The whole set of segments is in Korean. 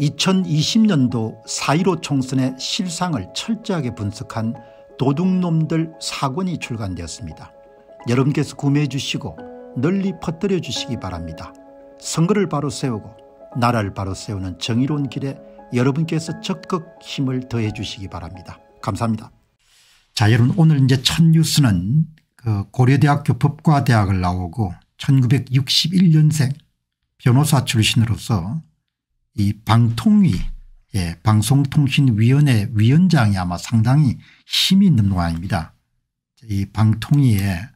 2020년도 4.15 총선의 실상을 철저하게 분석한 도둑놈들 사권이 출간되었습니다. 여러분께서 구매해 주시고 널리 퍼뜨려 주시기 바랍니다. 선거를 바로 세우고 나라를 바로 세우는 정의로운 길에 여러분께서 적극 힘을 더해 주시기 바랍니다. 감사합니다. 자 여러분 오늘 이제 첫 뉴스는 그 고려대학교 법과대학을 나오고 1961년생 변호사 출신으로서 이 방통위 예, 방송통신위원회 위원장이 아마 상당히 힘이 있는 모양입니다. 이 방통위에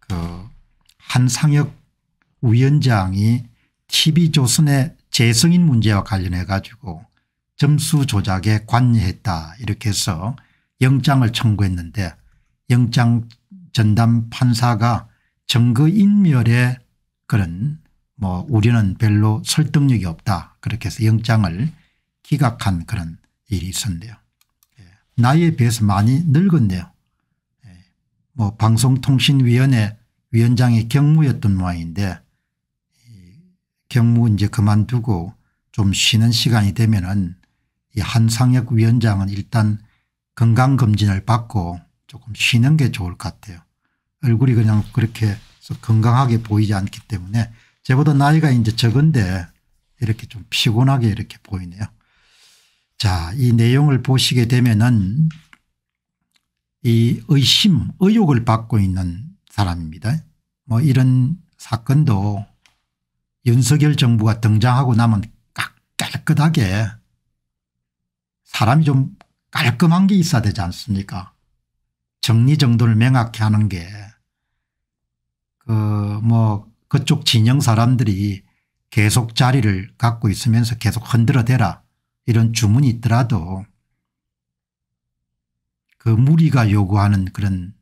그 한상혁 위원장이 TV조선의 재성인 문제와 관련해 가지고 점수 조작에 관여했다 이렇게 해서 영장을 청구했는데 영장 전담 판사가 증거인멸의 그런 뭐 우리는 별로 설득력이 없다 그렇게 해서 영장을 기각한 그런 일이 있었는데요. 예. 나이에 비해서 많이 늙었네요. 예. 뭐 방송통신위원회 위원장의 경무였던 모양인데 경무 이제 그만두고 좀 쉬는 시간이 되면은 이 한상혁 위원장은 일단 건강검진을 받고 조금 쉬는 게 좋을 것 같아요. 얼굴이 그냥 그렇게 건강하게 보이지 않기 때문에 제보다 나이가 이제 적은데 이렇게 좀 피곤하게 이렇게 보이네요. 자, 이 내용을 보시게 되면은 이 의심, 의혹을 받고 있는 사람입니다. 뭐 이런 사건도 윤석열 정부가 등장하고 나면 깔끔하게 사람이 좀 깔끔한 게 있어야 되지 않습니까? 정리정도를 명확히 하는 게그뭐 그쪽 진영 사람들이 계속 자리를 갖고 있으면서 계속 흔들어대라 이런 주문이 있더라도 그 무리가 요구하는 그런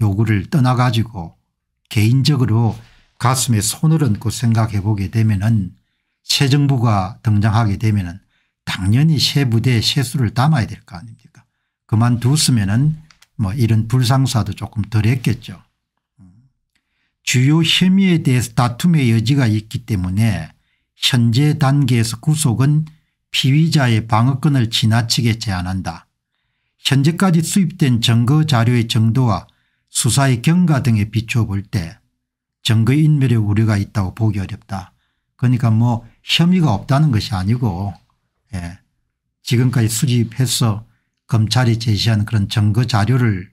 요구를 떠나가지고 개인적으로 가슴에 손을 얹고 생각해 보게 되면은 새 정부가 등장하게 되면은 당연히 새 부대에 세수를 담아야 될 거 아닙니까 그만두었으면은 뭐 이런 불상사도 조금 덜 했겠죠. 주요 혐의에 대해서 다툼의 여지가 있기 때문에 현재 단계에서 구속은 피의자의 방어권을 지나치게 제한한다. 현재까지 수입된 증거 자료의 정도와 수사의 경과 등에 비추어 볼 때 증거인멸의 우려가 있다고 보기 어렵다. 그러니까 뭐 혐의가 없다는 것이 아니고 예. 지금까지 수집해서 검찰이 제시한 그런 증거 자료를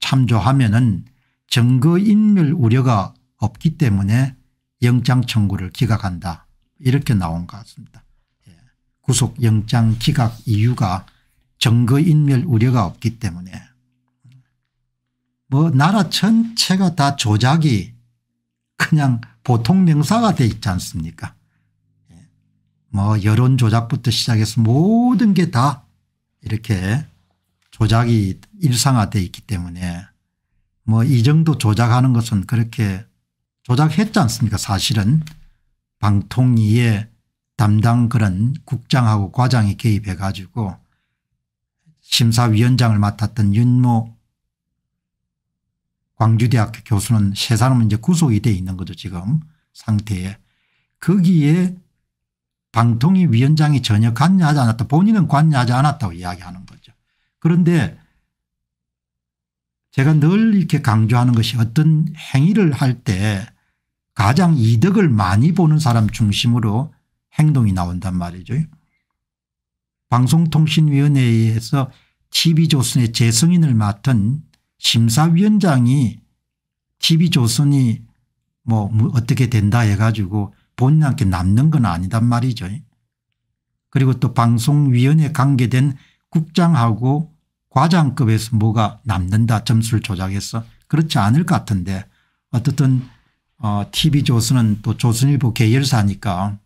참조하면 은 증거인멸 우려가 없기 때문에 영장 청구를 기각한다 이렇게 나온 것 같습니다. 예. 구속영장 기각 이유가 증거인멸 우려가 없기 때문에 뭐 나라 전체가 다 조작이 그냥 보통 명사가 돼 있지 않습니까 예. 뭐 여론 조작부터 시작해서 모든 게 다 이렇게 조작이 일상화돼 있기 때문에 뭐이 정도 조작하는 것은 그렇게 조작했지 않습니까 사실은 방통위에 담당 그런 국장하고 과장이 개입해 가지고 심사위원장을 맡았던 윤모 광주대학교 교수는 세 사람은 이제 구속이 돼 있는 거죠 지금 상태에 거기에 방통위 위원장이 전혀 관여하지 않았다 본인은 관여하지 않았다고 이야기하는 거죠 그런데 제가 늘 이렇게 강조하는 것이 어떤 행위를 할 때 가장 이득을 많이 보는 사람 중심으로 행동이 나온단 말이죠. 방송통신위원회에서 TV조선의 재승인을 맡은 심사위원장이 TV조선이 뭐, 뭐 어떻게 된다 해가지고 본인한테 남는 건 아니단 말이죠. 그리고 또 방송위원회 관계된 국장하고 과장급에서 뭐가 남는다 점수를 조작해서 그렇지 않을 것 같은데 어떻든 어, TV조선은 또 조선일보 계열사니까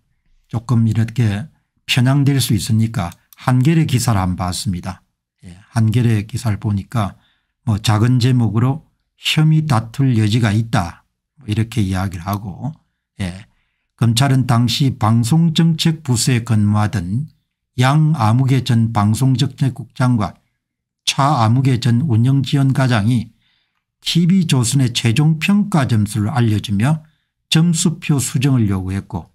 조금 이렇게 편향될 수 있으니까 한겨레 기사를 한 봤습니다. 예, 한겨레 기사를 보니까 뭐 작은 제목으로 혐의 다툴 여지가 있다 뭐 이렇게 이야기를 하고 예, 검찰은 당시 방송정책부서에 근무하던 양 아무개 전 방송정책국장과 차아무개 전 운영지원과장이 TV조선의 최종평가 점수를 알려주며 점수표 수정을 요구했고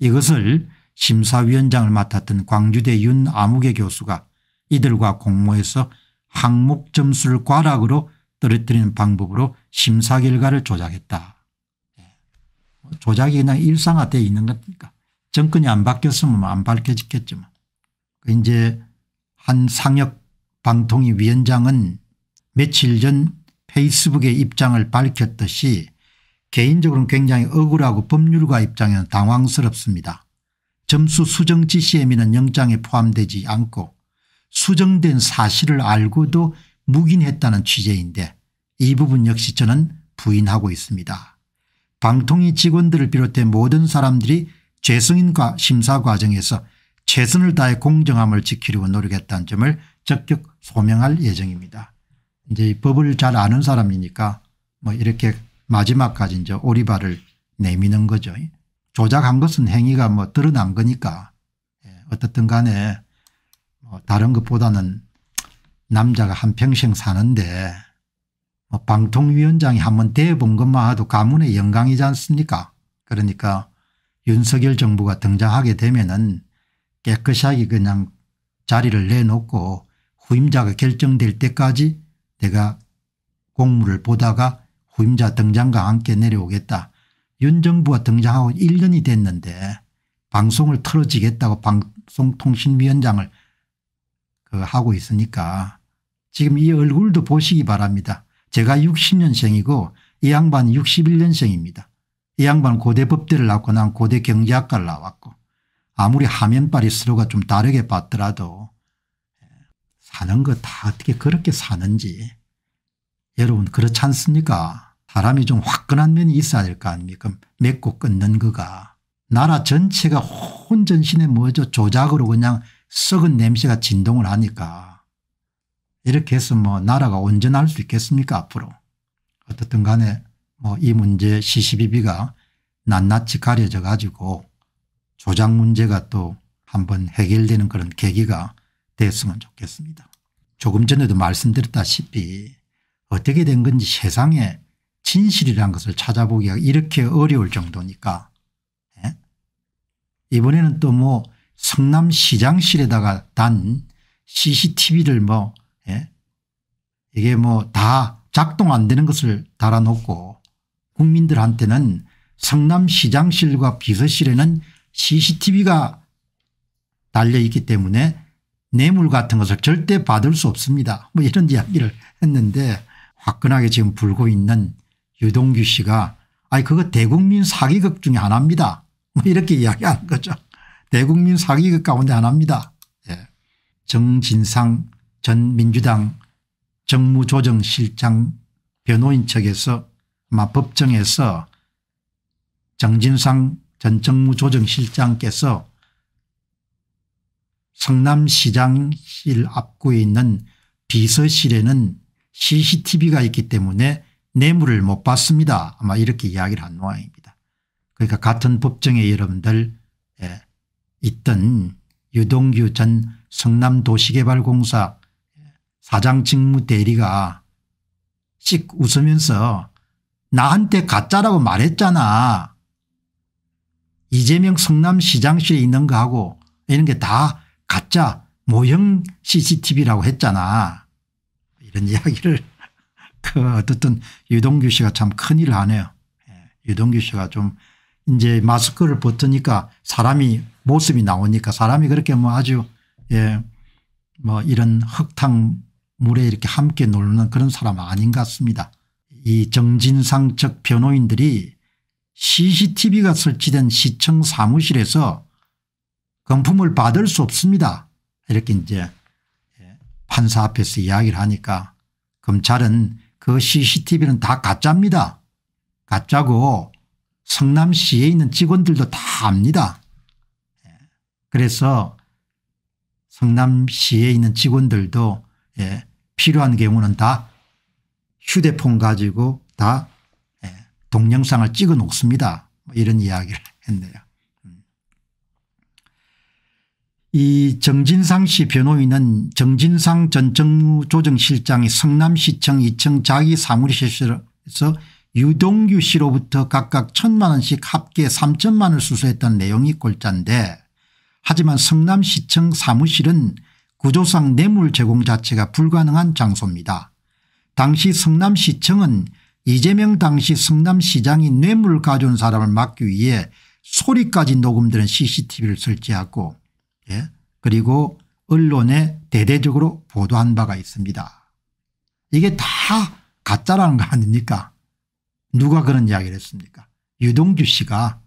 이것을 심사위원장을 맡았던 광주대 윤아무개 교수가 이들과 공모해서 항목 점수를 과락으로 떨어뜨리는 방법으로 심사 결과를 조작했다. 예. 뭐 조작이 그냥 일상화되어 있는 거니까 정권이 안 바뀌었으면 안 밝혀졌겠지만 그 이제 한 상역 방통위 위원장은 며칠 전 페이스북에 입장을 밝혔듯이 개인적으로는 굉장히 억울하고 법률가 입장에는 당황스럽습니다. 점수 수정 지시에 미는 영장에 포함되지 않고 수정된 사실을 알고도 묵인했다는 취재인데 이 부분 역시 저는 부인하고 있습니다. 방통위 직원들을 비롯해 모든 사람들이 죄성인과 심사 과정에서 최선을 다해 공정함을 지키려고 노력했다는 점을 적극 소명할 예정입니다. 이제 법을 잘 아는 사람이니까 뭐 이렇게 마지막까지 이제 오리발을 내미는 거죠. 조작한 것은 행위가 뭐 드러난 거니까 예, 어떻든 간에 뭐 다른 것보다는 남자가 한평생 사는데 뭐 방통위원장이 한번 대본 것만 해도 가문의 영광이지 않습니까 그러니까 윤석열 정부가 등장하게 되면 은 깨끗하게 그냥 자리를 내놓고 후임자가 결정될 때까지 내가 공무를 보다가 후임자 등장과 함께 내려오겠다. 윤 정부가 등장하고 1년이 됐는데 방송을 틀어지겠다고 방송통신위원장을 그 하고 있으니까 지금 이 얼굴도 보시기 바랍니다. 제가 60년생이고 이 양반 61년생입니다. 이 양반 고대 법대를 나왔고 난 고대 경제학과를 나왔고 아무리 하면빨이 서로가 좀 다르게 봤더라도 하는 거 다 어떻게 그렇게 사는지 여러분 그렇지 않습니까 사람이 좀 화끈한 면이 있어야 될 거 아닙니까 맺고 끊는 거가 나라 전체가 혼전신에 뭐죠 조작으로 그냥 썩은 냄새가 진동을 하니까 이렇게 해서 뭐 나라가 온전할 수 있겠습니까 앞으로 어떻든 간에 뭐 이 문제 CCBB가 낱낱이 가려져 가지고 조작 문제가 또 한번 해결되는 그런 계기가 됐으면 좋겠습니다. 조금 전에도 말씀드렸다시피 어떻게 된 건지 세상에 진실이라는 것을 찾아보기가 이렇게 어려울 정도니까 예? 이번에는 또 뭐 성남시장실에다가 단 cctv를 뭐 예? 이게 뭐 다 작동 안 되는 것을 달아놓고 국민들한테는 성남시장실과 비서실에는 cctv가 달려있기 때문에 뇌물 같은 것을 절대 받을 수 없습니다. 뭐 이런 이야기를 했는데 화끈하게 지금 불고 있는 유동규 씨가 아니 그거 대국민 사기극 중에 하나입니다. 뭐 이렇게 이야기하는 거죠. 대국민 사기극 가운데 하나입니다. 예. 정진상 전 민주당 정무조정실장 변호인 측에서 아마 법정에서 정진상 전 정무조정실장께서 성남시장실 앞구에 있는 비서실에는 cctv가 있기 때문에 뇌물을 못 받습니다. 아마 이렇게 이야기를 한 모양입니다. 그러니까 같은 법정에 여러분들 예, 있던 유동규 전 성남도시개발공사 사장 직무 대리가 씩 웃으면서 나한테 가짜라고 말했잖아. 이재명 성남시장실에 있는 거하고 이런 게다 가짜 모형 CCTV라고 했잖아. 이런 이야기를 그 어쨌든 유동규 씨가 참 큰일 하네요. 예, 유동규 씨가 좀 이제 마스크를 벗으니까 사람이 모습이 나오니까 사람이 그렇게 뭐 아주 예뭐 이런 흙탕 물에 이렇게 함께 놀는 그런 사람 아닌 것 같습니다. 이 정진상 측 변호인들이 CCTV가 설치된 시청 사무실에서 금품을 받을 수 없습니다. 이렇게 이제 예, 판사 앞에서 이야기를 하니까 검찰은 그 CCTV는 다 가짜입니다. 가짜고 성남시에 있는 직원들도 다 압니다. 예, 그래서 성남시에 있는 직원들도 예, 필요한 경우는 다 휴대폰 가지고 다 동영상을 찍어 놓습니다. 뭐 이런 이야기를 했네요. 이 정진상 씨 변호인은 정진상 전 정무조정실장이 성남시청 2층 자기 사무실에서 유동규 씨로부터 각각 천만 원씩 합계 3천만 원을 수수했던 내용이 골자인데 하지만 성남시청 사무실은 구조상 뇌물 제공 자체가 불가능한 장소입니다. 당시 성남시청은 이재명 당시 성남시장이 뇌물 가져온 사람을 막기 위해 소리까지 녹음되는 cctv를 설치하고 예? 그리고 언론에 대대적으로 보도한 바가 있습니다. 이게 다 가짜라는 거 아닙니까 누가 그런 이야기를 했습니까 유동규 씨가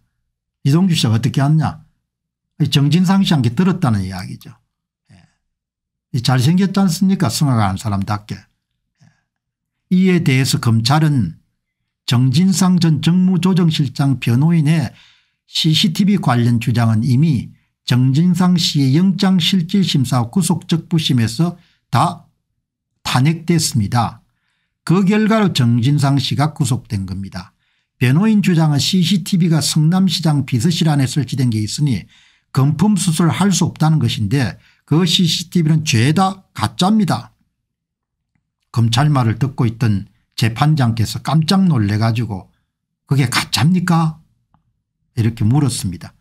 유동규 씨가 어떻게 하느냐 정진상 씨한테 들었다는 이야기죠. 예. 잘생겼지 않습니까 승화가 한 사람답게. 예. 이에 대해서 검찰은 정진상 전 정무조정실장 변호인의 CCTV 관련 주장은 이미 정진상 씨의 영장실질심사 구속적부심에서 다 탄핵됐습니다. 그 결과로 정진상 씨가 구속된 겁니다. 변호인 주장은 cctv가 성남시장 비서실 안에 설치된 게 있으니 금품 수술을 할 수 없다는 것인데 그 cctv는 죄다 가짜입니다. 검찰 말을 듣고 있던 재판장께서 깜짝 놀래 가지고 그게 가짜입니까 이렇게 물었습니다.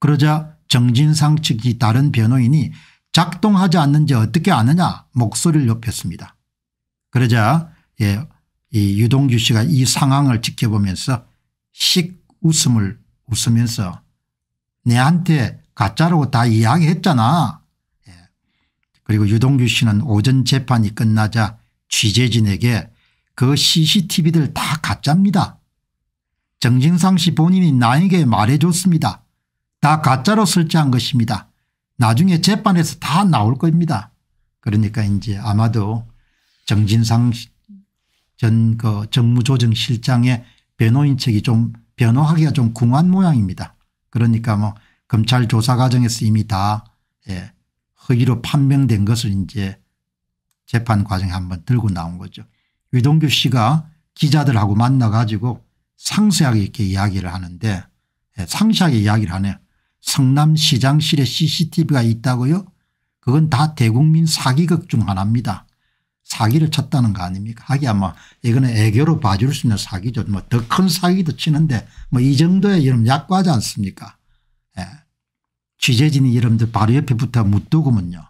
그러자 정진상 측이 다른 변호인이 작동하지 않는지 어떻게 아느냐 목소리를 높였습니다. 그러자 예, 이 유동규 씨가 이 상황을 지켜보면서 씩 웃음을 웃으면서 내한테 가짜라고 다 이야기했잖아. 예. 그리고 유동규 씨는 오전 재판이 끝나자 취재진에게 그 cctv들 다 가짜입니다. 정진상 씨 본인이 나에게 말해줬습니다. 다 가짜로 설치한 것입니다. 나중에 재판에서 다 나올 겁니다. 그러니까 이제 아마도 정진상 전그 정무조정실장의 변호인 측이 좀 변호하기가 좀 궁한 모양입니다. 그러니까 뭐 검찰 조사 과정에서 이미 다 예, 허위로 판명된 것을 이제 재판 과정에 한번 들고 나온 거죠. 위동규 씨가 기자들하고 만나 가지고 상세하게 이렇게 이야기를 하는데 예, 상세하게 이야기를 하네요. 성남시장실에 cctv가 있다고요 그건 다 대국민 사기극 중 하나입니다. 사기를 쳤다는 거 아닙니까 하기 야뭐 이거는 애교로 봐줄 수 있는 사기죠. 뭐 더 큰 사기도 치는데 뭐 이 정도의 이름 약과지 하 않습니까 예. 취재진이 여러분들 바로 옆에 붙어 묻더구먼요.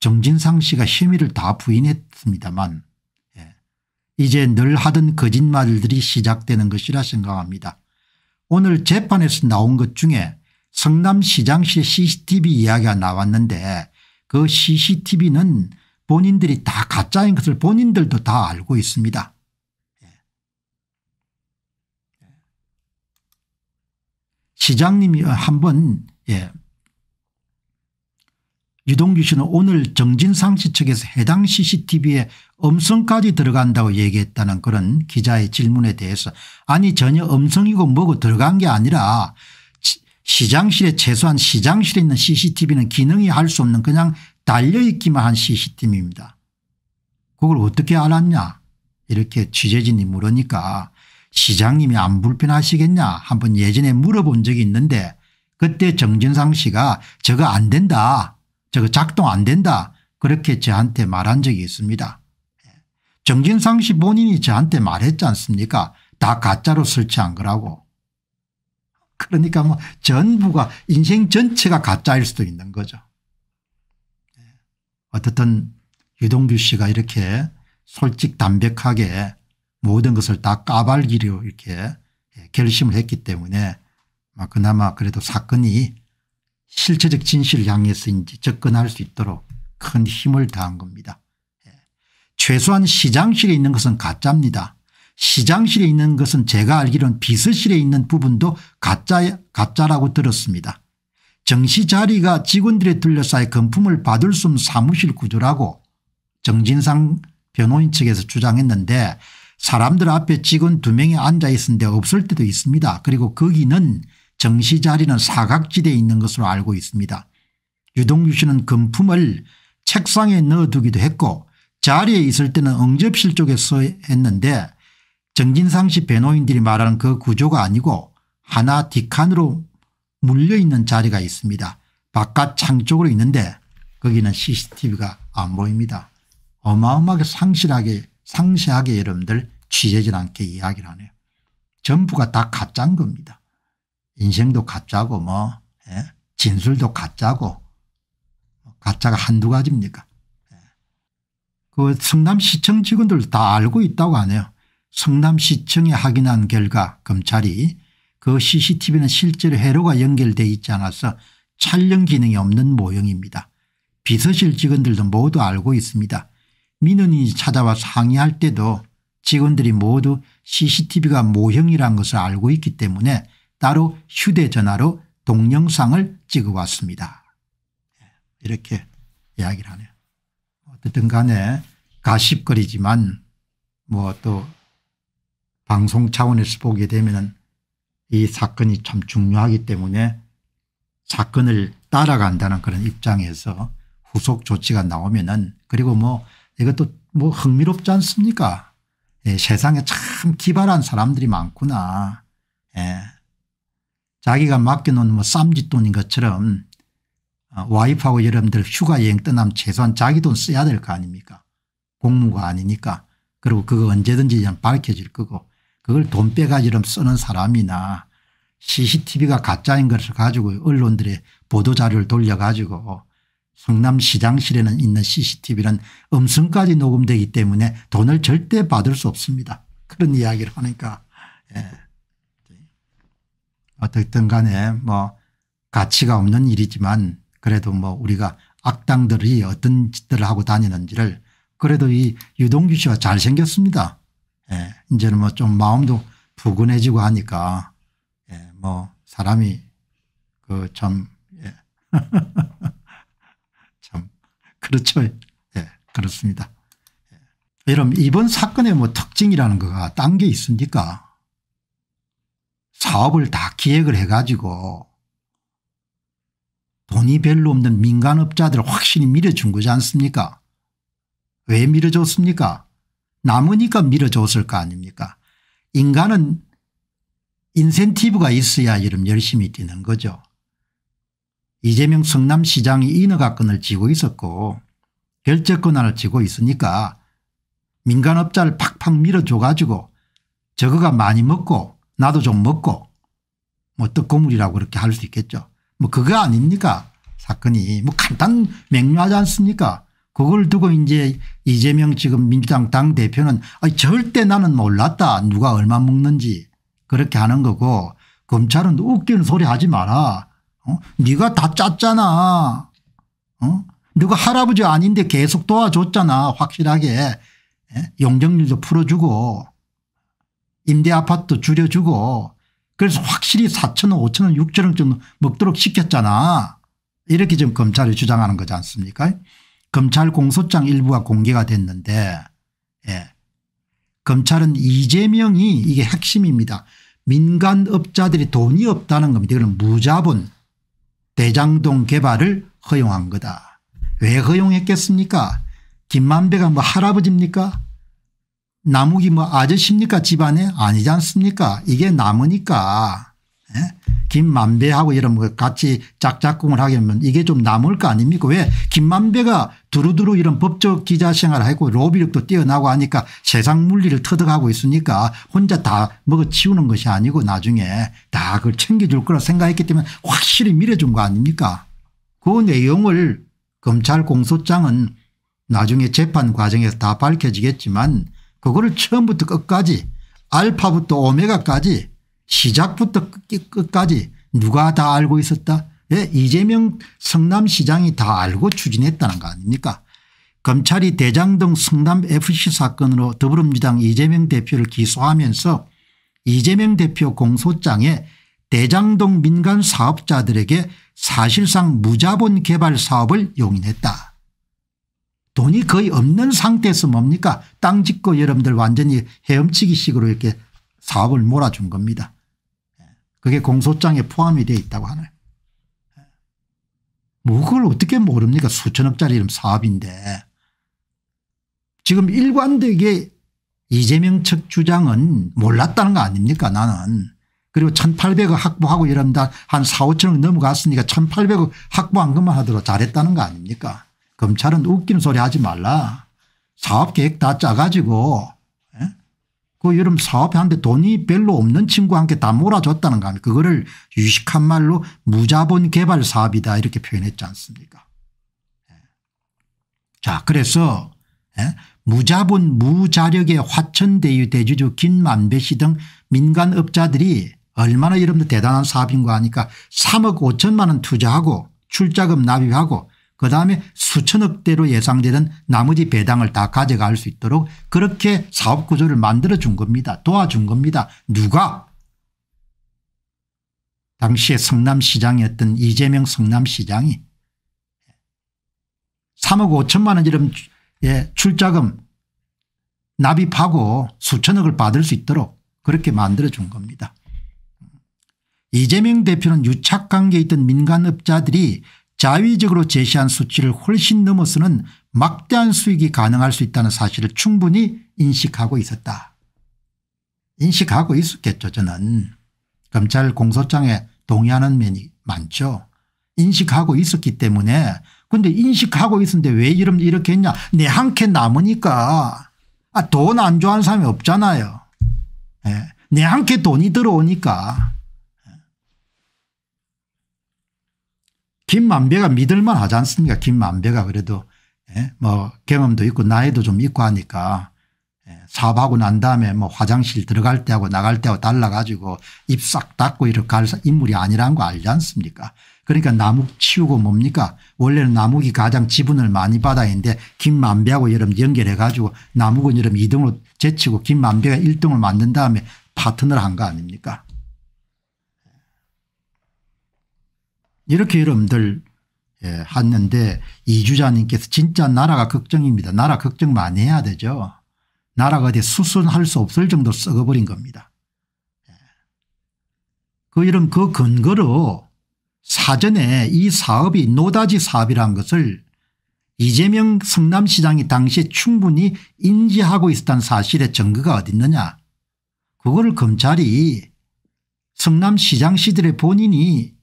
정진상 씨가 혐의를 다 부인했습니다만 예. 이제 늘 하던 거짓말들이 시작되는 것이라 생각합니다. 오늘 재판에서 나온 것 중에 성남시장시 CCTV 이야기가 나왔는데 그 CCTV는 본인들이 다 가짜인 것을 본인들도 다 알고 있습니다. 예. 시장님이 한번 예. 유동규 씨는 오늘 정진상 씨 측에서 해당 cctv에 음성까지 들어간다고 얘기했다는 그런 기자의 질문에 대해서 아니 전혀 음성이고 뭐고 들어간 게 아니라 시장실에 최소한 시장실에 있는 cctv는 기능이 할 수 없는 그냥 달려있기만 한 cctv입니다. 그걸 어떻게 알았냐 이렇게 취재진이 물으니까 시장님이 안 불편하시겠냐 한번 예전에 물어본 적이 있는데 그때 정진상 씨가 저거 안 된다 저거 작동 안 된다 그렇게 저한테 말한 적이 있습니다. 예. 정진상 씨 본인이 저한테 말했지 않습니까 다 가짜로 설치한 거라고. 그러니까 뭐 전부가 인생 전체가 가짜일 수도 있는 거죠. 예. 어떻든 유동규 씨가 이렇게 솔직 담백하게 모든 것을 다 까발기로 이렇게 예, 결심을 했기 때문에 뭐 그나마 그래도 사건이 실체적 진실을 향해서 이제 접근할 수 있도록 큰 힘을 다한 겁니다. 예. 최소한 시장실에 있는 것은 가짜입니다. 시장실에 있는 것은 제가 알기론 비서실에 있는 부분도 가짜, 가짜라고 들었습니다. 정시 자리가 직원들의 둘러싸여 금품을 받을 수 없는 사무실 구조라고 정진상 변호인 측에서 주장했는데 사람들 앞에 직원 두 명이 앉아 있는데 없을 때도 있습니다. 그리고 거기는 정시 자리는 사각지대에 있는 것으로 알고 있습니다. 유동규 씨는 금품을 책상에 넣어두기도 했고 자리에 있을 때는 응접실 쪽에 서 했는데 정진상식 배노인들이 말하는 그 구조가 아니고 하나 뒷칸으로 물려있는 자리가 있습니다. 바깥 창쪽으로 있는데 거기는 cctv가 안 보입니다. 어마어마하게 상실하게 상세하게 여러분들 취재진 않게 이야기를 하네요. 전부가 다 가짜인 겁니다. 인생도 가짜고 뭐 예? 진술도 가짜고 뭐 가짜가 한두 가지입니까 예. 그 성남시청 직원들 도다 알고 있다고 하네요. 성남시청에 확인한 결과 검찰이 그 cctv는 실제로 회로가 연결돼 있지 않아서 촬영 기능이 없는 모형입니다. 비서실 직원들도 모두 알고 있습니다. 민원인이 찾아와 상의할 때도 직원들이 모두 cctv가 모형이란 것을 알고 있기 때문에 따로 휴대전화로 동영상을 찍어왔습니다. 예, 이렇게 이야기를 하네요. 어쨌든 간에 가십거리지만 뭐또 방송 차원에서 보게 되면 이 사건이 참 중요하기 때문에 사건을 따라간다는 그런 입장에서 후속 조치가 나오면은 그리고 뭐 이것도 뭐 흥미롭지 않습니까 예, 세상에 참 기발한 사람들이 많구나 예. 자기가 맡겨놓은 뭐 쌈짓돈인 것처럼 어, 와이프하고 여러분들 휴가 여행 떠나면 최소한 자기 돈 써야 될 거 아닙니까 공무가 아니니까 그리고 그거 언제든지 그냥 밝혀질 거고 그걸 돈빼가지럼 쓰는 사람이나 CCTV가 가짜인 것을 가지고 언론들의 보도자료를 돌려가지고 성남시장실에는 있는 CCTV는 음성까지 녹음되기 때문에 돈을 절대 받을 수 없습니다. 그런 이야기를 하니까 예. 어떻든 간에 뭐 가치가 없는 일이지만 그래도 뭐 우리가 악당들이 어떤 짓들을 하고 다니는지를 그래도 이 유동규 씨가 잘생겼습니다. 예, 이제는 뭐 좀 마음도 부근해지고 하니까 예, 뭐 사람이 그참 예. 그렇죠. 예, 그렇습니다. 예. 여러분 이번 사건의 뭐 특징이라는 거가 딴 게 있습니까? 사업을 다 기획을 해가지고 돈이 별로 없는 민간업자들을 확실히 밀어준 거지 않습니까? 왜 밀어줬습니까? 남으니까 밀어줬을 거 아닙니까 인간은 인센티브가 있어야 이런 열심히 뛰는 거죠. 이재명 성남시장이 인허가권을 쥐고 있었고 결제 권한을 쥐고 있으니까 민간업자를 팍팍 밀어줘 가지고 저거가 많이 먹고 나도 좀 먹고 뭐 떡고물이라고 그렇게 할 수 있겠죠. 뭐 그거 아닙니까 사건이 뭐 간단 맹료하지 않습니까 그걸 두고 이제 이재명 지금 민주당 당 대표는 절대 나는 몰랐다 누가 얼마 먹는지 그렇게 하는 거고 검찰은 웃기는 소리 하지 마라. 어? 네가 다 짰잖아. 어? 누가 할아버지 아닌데 계속 도와줬잖아 확실하게 예? 용적률도 풀어주고 임대 아파트 줄여주고 그래서 확실히 4천 원 5천 원 6천 원 정도 먹도록 시켰잖아 이렇게 지금 검찰이 주장하는 거지 않습니까 검찰 공소장 일부가 공개가 됐는데 예. 검찰은 이재명이 이게 핵심입니다. 민간업자들이 돈이 없다는 겁니다. 이건 무자본 대장동 개발을 허용한 거다. 왜 허용했겠습니까 김만배가 뭐 할아버지입니까 나무기 뭐 아저씨입니까 집안에 아니지 않습니까 이게 남으니까 예? 김만배하고 이런 거 같이 짝짝꿍을 하게 되면 이게 좀 남을 거 아닙니까 왜 김만배가 두루두루 이런 법적 기자 생활을 하고 로비력도 뛰어나고 하니까 세상 물리를 터득하고 있으니까 혼자 다 먹어치우는 것이 아니고 나중에 다 그걸 챙겨줄 거라 생각했기 때문에 확실히 밀어준 거 아닙니까 그 내용을 검찰 공소장은 나중에 재판 과정에서 다 밝혀지겠지만 그거를 처음부터 끝까지 알파부터 오메가까지 시작부터 끝까지 누가 다 알고 있었다 예, 이재명 성남시장이 다 알고 추진했다는 거 아닙니까 검찰이 대장 동 성남 fc 사건으로 더불어민주당 이재명 대표를 기소하면서 이재명 대표 공소장에 대장동 민간 사업자들에게 사실상 무자본 개발 사업을 용인했다. 돈이 거의 없는 상태에서 뭡니까 땅 짓고 여러분들 완전히 헤엄치기 식으로 이렇게 사업을 몰아준 겁니다. 그게 공소장에 포함이 되어 있다고 하요뭐 그걸 어떻게 모릅니까 수천억짜리 사업인데 지금 일관되게 이재명 측 주장은 몰랐다는 거 아닙니까 나는 그리고 1800억 확보하고 이러면 한 4, 5천억 넘어갔으니까 1800억 확보한 것만 하더라도 잘했다는 거 아닙니까 검찰은 웃기는 소리 하지 말라 사업계획 다 짜가지고 그 여름 사업하는데 돈이 별로 없는 친구한테 다 몰아줬다는 겁니다. 그거를 유식한 말로 무자본 개발 사업이다 이렇게 표현했지 않습니까 예. 자 그래서 예? 무자본 무자력의 화천대유 대주주 김만배 씨 등 민간업자들이 얼마나 여러분들 대단한 사업인 거 아니까 3억 5천만 원 투자하고 출자금 납입하고 그다음에 수천억 대로 예상되는 나머지 배당을 다 가져갈 수 있도록 그렇게 사업 구조를 만들어 준 겁니다. 도와준 겁니다. 누가 당시에 성남시장이었던 이재명 성남시장이 3억 5천만 원 이름 예, 출자금 납입하고 수천억을 받을 수 있도록 그렇게 만들어준 겁니다. 이재명 대표는 유착관계에 있던 민간업자들이 자위적으로 제시한 수치를 훨씬 넘어서는 막대한 수익이 가능할 수 있다는 사실을 충분히 인식하고 있었다. 인식하고 있었겠죠 저는. 검찰 공소장에 동의하는 면이 많죠. 인식하고 있었기 때문에 근데 인식하고 있었는데 왜 이름 이렇게 했냐 내한캔 네, 남으니까 아, 돈 안 좋아하는 사람이 없잖아요. 예. 네. 내한테 돈이 들어오니까 김만배가 믿을만 하지 않습니까 김만배가 그래도 예? 뭐 경험도 있고 나이도 좀 있고 하니까 예? 사업하고 난 다음에 뭐 화장실 들어갈 때하고 나갈 때하고 달라가지고 입싹 닫고 이렇게 갈 인물이 아니라는 거 알지 않습니까 그러니까 나무 치우고 뭡니까 원래는 나무기 가장 지분을 많이 받아야 하는데 김만배하고 여러분 연결해 가지고 나무군 여러분 2등으로 제치고 김만배가 1등을 만든 다음에 파트너를 한 거 아닙니까 이렇게 여러분들 예, 하는데 이주자님께서 진짜 나라가 걱정입니다. 나라 걱정 많이 해야 되죠. 나라가 어디 수순할 수 없을 정도로 썩어버린 겁니다. 예. 그 이런 그 근거로 사전에 이 사업이 노다지 사업이란 것을 이재명 성남시장이 당시에 충분히 인지하고 있었다는 사실의 증거가 어디 있느냐. 그거를 검찰이 성남시장 시들의 본인이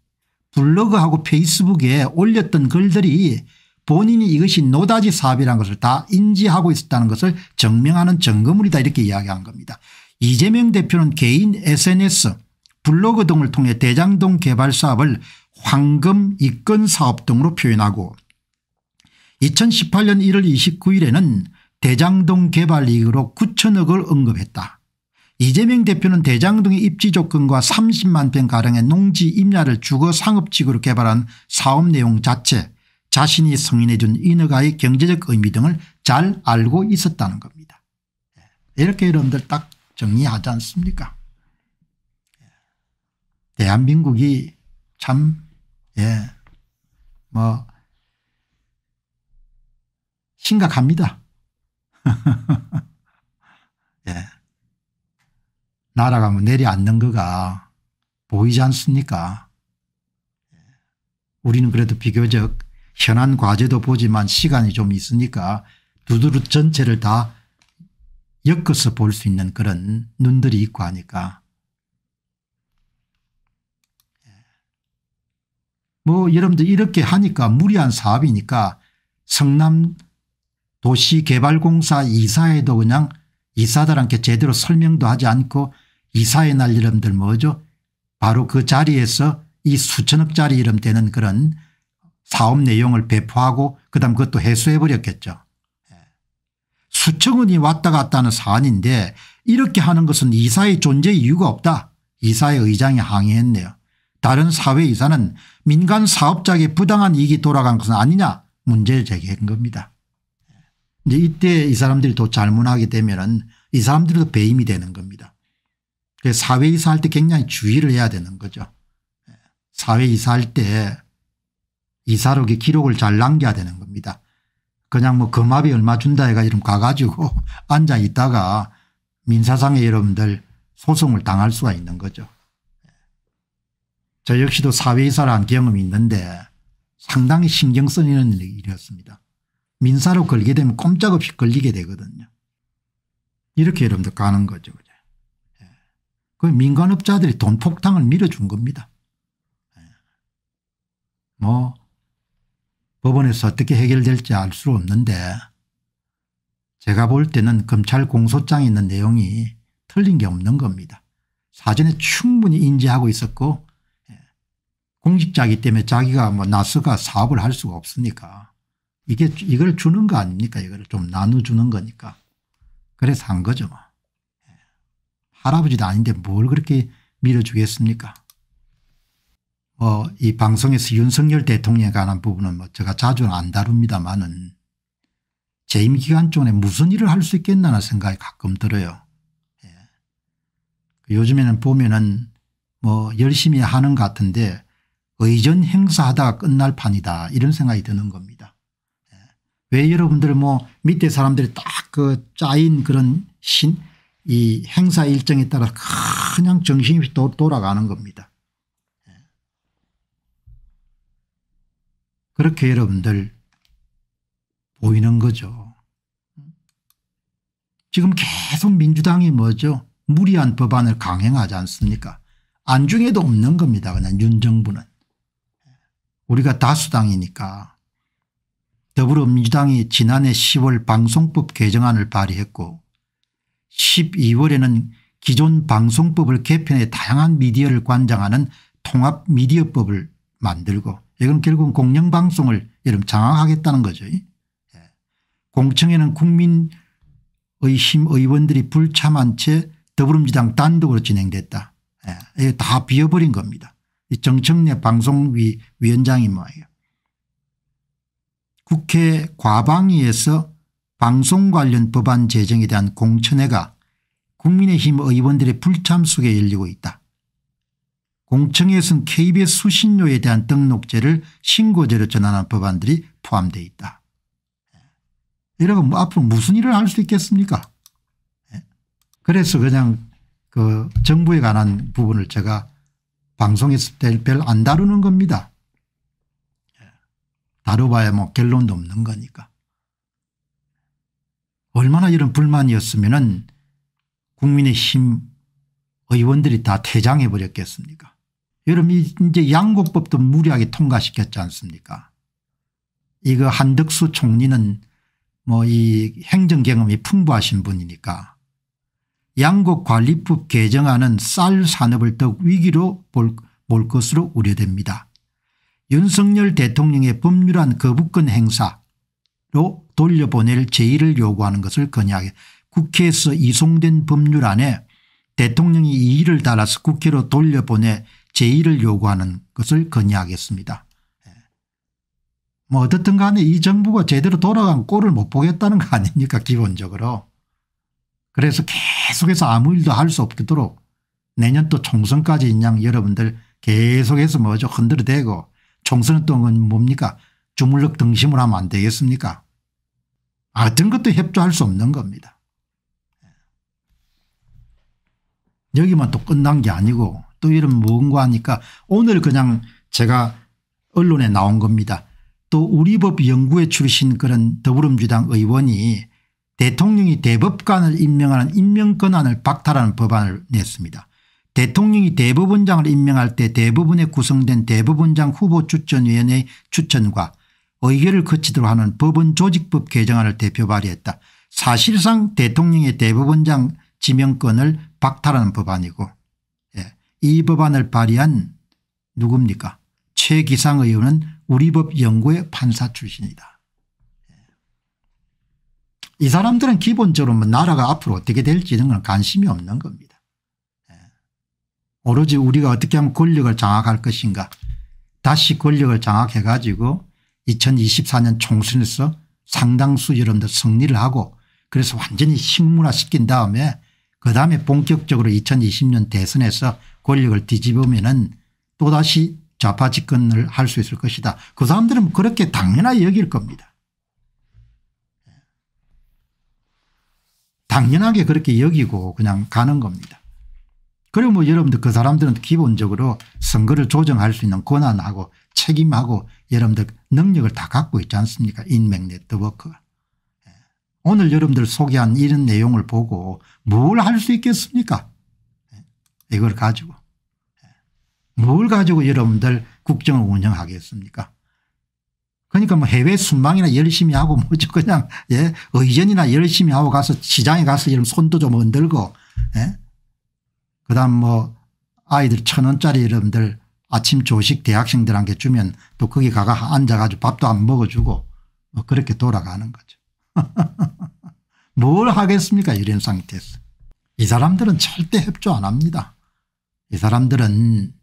블로그하고 페이스북에 올렸던 글들이 본인이 이것이 노다지 사업이라는 것을 다 인지하고 있었다는 것을 증명하는 증거물이다 이렇게 이야기한 겁니다. 이재명 대표는 개인 sns 블로그 등을 통해 대장동 개발 사업을 황금 이권 사업 등으로 표현하고 2018년 1월 29일에는 대장동 개발 이익으로 9천억을 언급했다. 이재명 대표는 대장 등의 입지 조건과 30만 평가량의 농지 임야를 주거 상업지구로 개발한 사업 내용 자체 자신이 승인해 준 인허가의 경제적 의미 등을 잘 알고 있었다는 겁니다. 예. 이렇게 여러분들 딱 정리하지 않습니까 예. 대한민국이 참예뭐 심각합니다. 날아가면 내려앉는 거가 보이지 않습니까? 우리는 그래도 비교적 현안 과제도 보지만 시간이 좀 있으니까 두드릇 전체를 다 엮어서 볼 수 있는 그런 눈들이 있고 하니까 뭐 여러분들 이렇게 하니까 무리한 사업이니까 성남 도시개발공사 이사에도 그냥 이사들한테 제대로 설명도 하지 않고 이사의 날 이름들 뭐죠 바로 그 자리에서 이 수천억짜리 이름 되는 그런 사업 내용을 배포하고 그다음 그것도 해소해 버렸겠죠. 예. 수천원이 왔다 갔다 하는 사안인데 이렇게 하는 것은 이사의 존재 이유가 없다. 이사의 의장이 항의했네요. 다른 사회이사는 민간 사업자에게 부당한 이익이 돌아간 것은 아니냐 문제를 제기한 겁니다. 이제 예. 이때 이 사람들이 또 잘못하게 되면 은이 사람들도 배임이 되는 겁니다. 그 사회 이사할 때 굉장히 주의를 해야 되는 거죠. 예. 사회 이사할 때 이사록의 기록을 잘 남겨야 되는 겁니다. 그냥 뭐 금압이 얼마 준다 해가 이름 가가지고 앉아 있다가 민사상에 여러분들 소송을 당할 수가 있는 거죠. 예. 저 역시도 사회이사를 한 경험이 있는데 상당히 신경 쓰이는 일이었습니다. 민사로 걸게 되면 꼼짝없이 걸리게 되거든요. 이렇게 여러분들 가는 거죠. 그 민간업자들이 돈 폭탄을 밀어준 겁니다. 예. 뭐 법원에서 어떻게 해결될지 알 수 없는데 제가 볼 때는 검찰 공소장에 있는 내용이 틀린 게 없는 겁니다. 사전에 충분히 인지하고 있었고 예. 공직자기 때문에 자기가 뭐 나서가 사업을 할 수가 없으니까 이게 이걸 주는 거 아닙니까 이걸 좀 나눠주는 거니까 그래서 한 거죠. 뭐. 할아버지도 아닌데 뭘 그렇게 밀어주겠습니까 뭐이 방송에서 윤석열 대통령에 관한 부분은 뭐 제가 자주안 다룹니다만은 재임 기간 동에 무슨 일을 할 수 있겠나는 생각이 가끔 들어요. 예. 그 요즘에는 보면은 뭐 열심히 하는 같은데 의전 행사하다가 끝날 판이다 이런 생각이 드는 겁니다. 예. 왜 여러분들 뭐 밑에 사람들이 딱 그 짜인 그런 신이 행사 일정에 따라 그냥 정신이 돌아가는 겁니다. 예. 그렇게 여러분들 보이는 거죠. 지금 계속 민주당이 뭐죠 무리한 법안을 강행하지 않습니까 안중에도 없는 겁니다 그냥 윤 정부는. 우리가 다수당이니까 더불어민주당이 지난해 10월 방송법 개정안을 발의했고 12월에는 기존 방송법을 개편해 다양한 미디어를 관장하는 통합미디어법을 만들고 이건 예, 결국 은 공영방송을 여러분 장악하겠다는 거죠. 예. 공청회는 국민의힘 의원들이 불참한 채 더불어민주당 단독으로 진행됐다. 예. 다 비워버린 겁니다. 정청래 방송위 원장이 뭐예요. 국회 과방위에서 방송 관련 법안 제정에 대한 공천회가 국민의힘 의원들의 불참 속에 열리고 있다. 공청회에서는 KBS 수신료에 대한 등록제를 신고제로 전환한 법안들이 포함되어 있다. 이러면 예. 뭐 앞으로 무슨 일을 할 수 있겠습니까 예. 그래서 그냥 그 정부에 관한 부분을 제가 방송했을 때별안 다루는 겁니다. 예. 다뤄봐야 뭐 결론도 없는 거니까. 얼마나 이런 불만이었으면 국민의힘 의원들이 다 퇴장해 버렸겠습니까 여러분 이제 양곡법도 무리하게 통과시켰지 않습니까 이거 한덕수 총리는 뭐 이 행정 경험이 풍부하신 분이니까 양곡관리법 개정안은 쌀 산업을 더욱 위기로 볼, 볼 것으로 우려됩니다. 윤석열 대통령의 법률안 거부권 행사 로 돌려보낼 제의를 요구하는 것을 건의하게 국회에서 이송된 법률안에 대통령이 이의를달라서 국회로 돌려보내 제의를 요구하는 것을 건의하겠습니다. 예. 뭐 어떻든 간에 이 정부가 제대로 돌아간 꼴을 못 보겠다는 거 아닙니까 기본적으로. 그래서 계속해서 아무 일도 할 수 없도록 내년 또 총선까지 인양 여러분들 계속해서 뭐죠 흔들어대고 총선은 또 뭡니까 주물럭 등심을 하면 안 되겠습니까 어떤 것도 협조할 수 없는 겁니다. 여기만 또 끝난 게 아니고 또 이런 뭔가 하니까 오늘 그냥 제가 언론에 나온 겁니다. 또 우리법 연구에 출신 그런 더불어민주당 의원이 대통령이 대법관을 임명하는 임명권한을 박탈하는 법안을 냈습니다. 대통령이 대법원장을 임명할 때 대법원에 구성된 대법원장 후보 추천위원회 추천과 의결을 거치도록 하는 법원 조직법 개정안을 대표 발의했다. 사실상 대통령의 대법원장 지명권을 박탈하는 법안이고 예. 이 법안을 발의한 누굽니까 최기상 의원은 우리법 연구의 판사 출신이다. 예. 이 사람들은 기본적으로 뭐 나라가 앞으로 어떻게 될지 는 관심이 없는 겁니다. 예. 오로지 우리가 어떻게 하면 권력을 장악할 것인가 다시 권력을 장악해 가지고 2024년 총선에서 상당수 여러분들 승리를 하고 그래서 완전히 식문화시킨 다음에 그다음에 본격적으로 2020년 대선에서 권력을 뒤집으면 은 또다시 좌파 집권을 할 수 있을 것이다. 그 사람들은 그렇게 당연하게 여길 겁니다. 당연하게 그렇게 여기고 그냥 가는 겁니다. 그리고 뭐 여러분들 그 사람들은 기본적으로 선거를 조정할 수 있는 권한하고 책임하고 여러분들 능력을 다 갖고 있지 않습니까 인맥 네트워크 예. 오늘 여러분들 소개한 이런 내용을 보고 뭘 할 수 있겠습니까 예. 이걸 가지고 예. 뭘 가지고 여러분들 국정을 운영하겠습니까 그러니까 뭐 해외 순방이나 열심히 하고 뭐죠 그냥 예 의전이나 열심히 하고 가서 시장에 가서 이런 손도 좀 흔들고 예? 그다음 뭐 아이들 천 원짜리 여러분들 아침 조식 대학생들한테 주면 또 거기 가가 앉아가지고 밥도 안 먹어주고 뭐 그렇게 돌아가는 거죠. 뭘 하겠습니까 이런 상태에서. 이 사람들은 절대 협조 안 합니다. 이 사람들은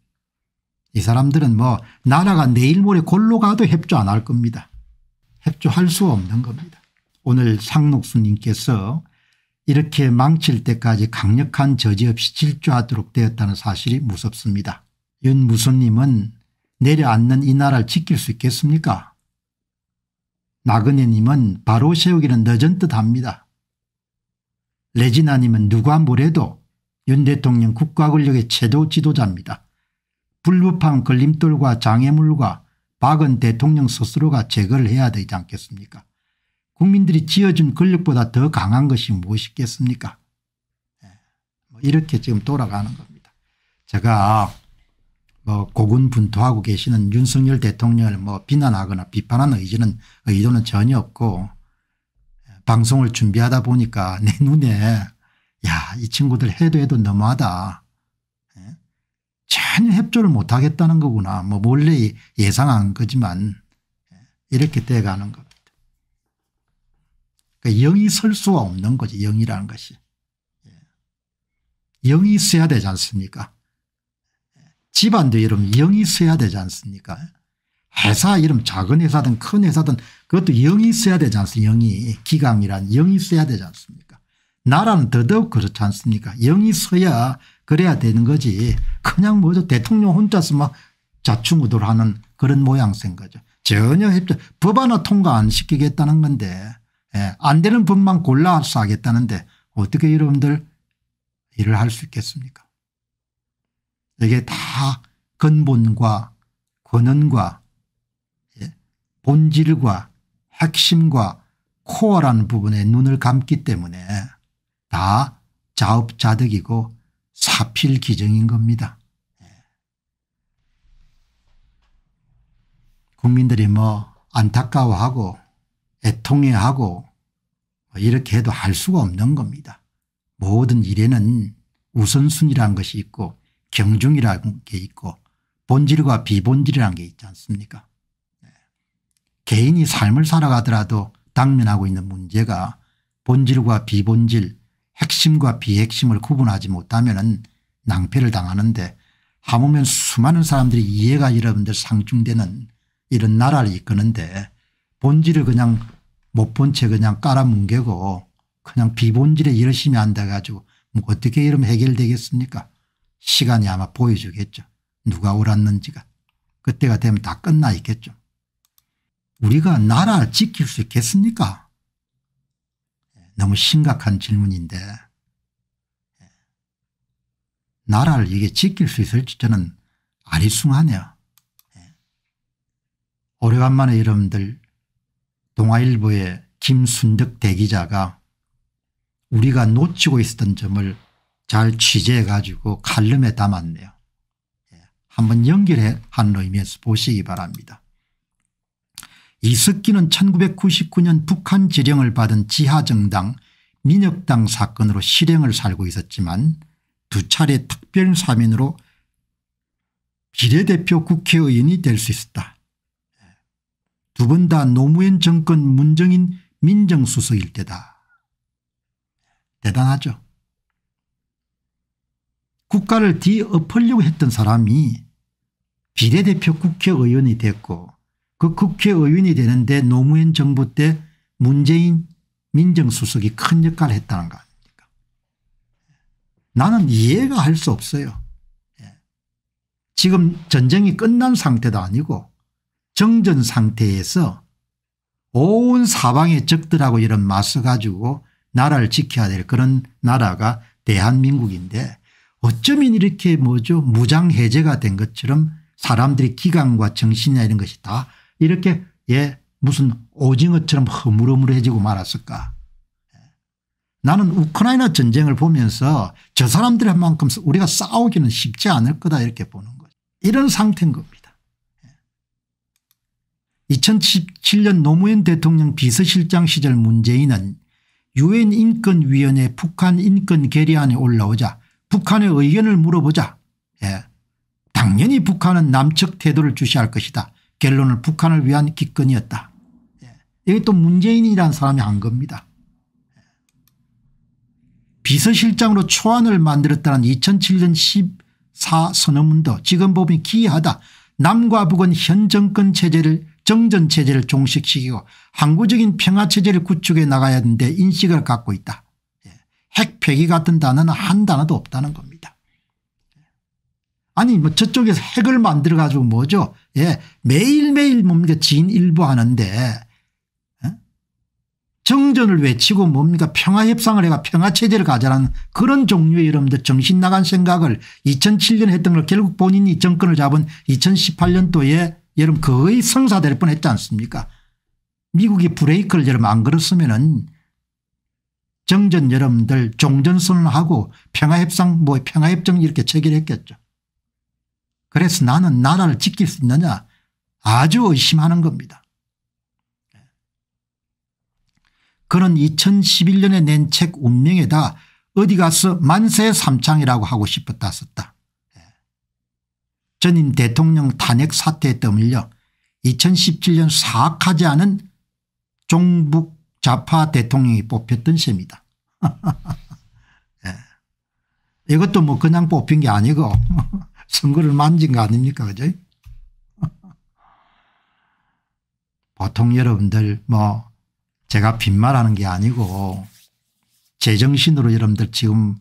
이 사람들은 뭐 나라가 내일 모레 골로 가도 협조 안 할 겁니다. 협조할 수 없는 겁니다. 오늘 상록수님께서 이렇게 망칠 때까지 강력한 저지 없이 질주하도록 되었다는 사실이 무섭습니다. 윤무수님은 내려앉는 이 나라를 지킬 수 있겠습니까? 나그네님은 바로 세우기는 늦은 듯합니다. 레지나님은 누가 뭐래도 윤 대통령 국가권력의 최도 지도자입니다. 불법한 걸림돌과 장애물과 박은 대통령 스스로가 제거를 해야 되지 않겠습니까? 국민들이 지어준 권력보다 더 강한 것이 무엇이겠습니까? 예, 뭐 이렇게 지금 돌아가는 겁니다. 제가 뭐 고군분투하고 계시는 윤석열 대통령을 뭐 비난하거나 비판하는 의지는 의도는 전혀 없고 방송을 준비하다 보니까 내 눈에 야이 친구들 해도 해도 너무하다. 예? 전혀 협조를 못하겠다는 거구나. 뭐 몰래 예상한 거지만 예? 이렇게 돼가는 겁니다. 그러니까 영이 설 수가 없는 거지 영이라는 것이. 예. 영이 있어야 되지 않습니까 집안도 이름 영이 있어야 되지 않습니까 회사 이름 작은 회사든 큰 회사든 그것도 영이 있어야 되지 않습니까 영이 기강이란 영이 있어야 되지 않습니까 나라는 더더욱 그렇지 않습니까 영이 있어야 그래야 되는 거지 그냥 뭐죠 대통령 혼자서 막 자충우돌 하는 그런 모양새인 거죠 전혀 협조 법 하나 통과 안 시키겠다는 건데 예. 안 되는 법만 골라서 하겠다는데 어떻게 여러분들 일을 할 수 있겠습니까 이게 다 근본과 권한과 예, 본질과 핵심과 코어라는 부분에 눈을 감기 때문에 다 자업자득이고 사필기정인 겁니다. 예. 국민들이 뭐 안타까워하고 애통해하고 뭐 이렇게 해도 할 수가 없는 겁니다. 모든 일에는 우선순위라는 것이 있고 경중이라는 게 있고 본질과 비본질이라는 게 있지 않습니까 네. 개인이 삶을 살아가더라도 당면하고 있는 문제가 본질과 비본질 핵심과 비핵심을 구분하지 못하면 낭패를 당하는데 하모면 수많은 사람들이 이해가 여러분들 상충되는 이런 나라를 이끄는데 본질을 그냥 못 본 채 그냥 깔아뭉개고 그냥 비본질에 열심히 한다 가지고 뭐 어떻게 이러면 해결되겠습니까 시간이 아마 보여주겠죠. 누가 울었는지가 그때가 되면 다 끝나 있겠죠. 우리가 나라를 지킬 수 있겠습니까? 예, 너무 심각한 질문인데 예. 나라를 이게 지킬 수 있을지 저는 아리숭하네요. 예. 오래간만에 여러분들 동아일보의 김순덕 대기자가 우리가 놓치고 있었던 점을 잘 취재해 가지고 칼럼에 담았네요. 예, 한번 연결해 한 의미에서 보시기 바랍니다. 이석기는 1999년 북한 지령을 받은 지하정당 민혁당 사건으로 실행을 살고 있었지만 두 차례 특별사면으로 비례대표 국회의원이 될 수 있었다. 예, 두번 다 노무현 정권 문정인 민정수석일 때다. 예, 대단하죠. 국가를 뒤엎으려고 했던 사람이 비례대표 국회의원이 됐고 그 국회의원이 되는데 노무현 정부 때 문재인 민정수석이 큰 역할을 했다는 거 아닙니까 나는 이해가 할 수 없어요. 예. 지금 전쟁이 끝난 상태도 아니고 정전 상태에서 온 사방의 적들하고 이런 맞서 가지고 나라를 지켜야 될 그런 나라가 대한민국인데 어쩌면 이렇게 뭐죠 무장해제가 된 것처럼 사람들의 기강과 정신이나 이런 것이 다 이렇게 예 무슨 오징어처럼 허물허물해지고 말았을까 예. 나는 우크라이나 전쟁을 보면서 저 사람들만큼 우리가 싸우기는 쉽지 않을 거다 이렇게 보는 거죠. 이런 상태인 겁니다. 2017년 예. 노무현 대통령 비서실장 시절 문재인은 유엔 인권위원회 북한 인권 결의안이 올라오자 북한의 의견을 물어보자. 예. 당연히 북한은 남측 태도를 주시할 것이다. 결론을 북한을 위한 기건이었다 예. 이게 또 문재인이라는 사람이 한 겁니다. 예. 비서실장으로 초안을 만들었다는 2007년 14 선언문도 지금 보면 기이하다. 남과 북은 현 정권 체제를 정전체제를 종식시키고 항구적인 평화체제를 구축해 나가야 하는데 인식을 갖고 있다. 핵폐기 같은 단어는 한 단어도 없다는 겁니다. 아니 뭐 저쪽에서 핵을 만들어 가지고 뭐죠 예 매일매일 뭡니까 진일보 하는데 예? 정전을 외치고 뭡니까 평화협상을 해가 평화체제를 가자는 그런 종류의 여러분들 정신 나간 생각을 2007년 했던 걸 결국 본인이 정권을 잡은 2018년도에 여러분 거의 성사될 뻔했지 않습니까 미국이 브레이크를 여러분 안 걸었으면 은 정전 여러분들 종전선언하고 평화협상 뭐 평화협정 이렇게 체결했겠죠. 그래서 나는 나라를 지킬 수 있느냐 아주 의심하는 겁니다. 그는 2011년에 낸 책 운명에다 어디 가서 만세 삼창이라고 하고 싶었다 썼다. 전임 대통령 탄핵 사태에 떠밀려 2017년 사악하지 않은 종북 좌파 대통령이 뽑혔던 셈이다. 예. 이것도 뭐 그냥 뽑힌 게 아니고 선거를 만진 거 아닙니까 그죠? 보통 여러분들 뭐 제가 빈말하는 게 아니고 제정신으로 여러분들 지금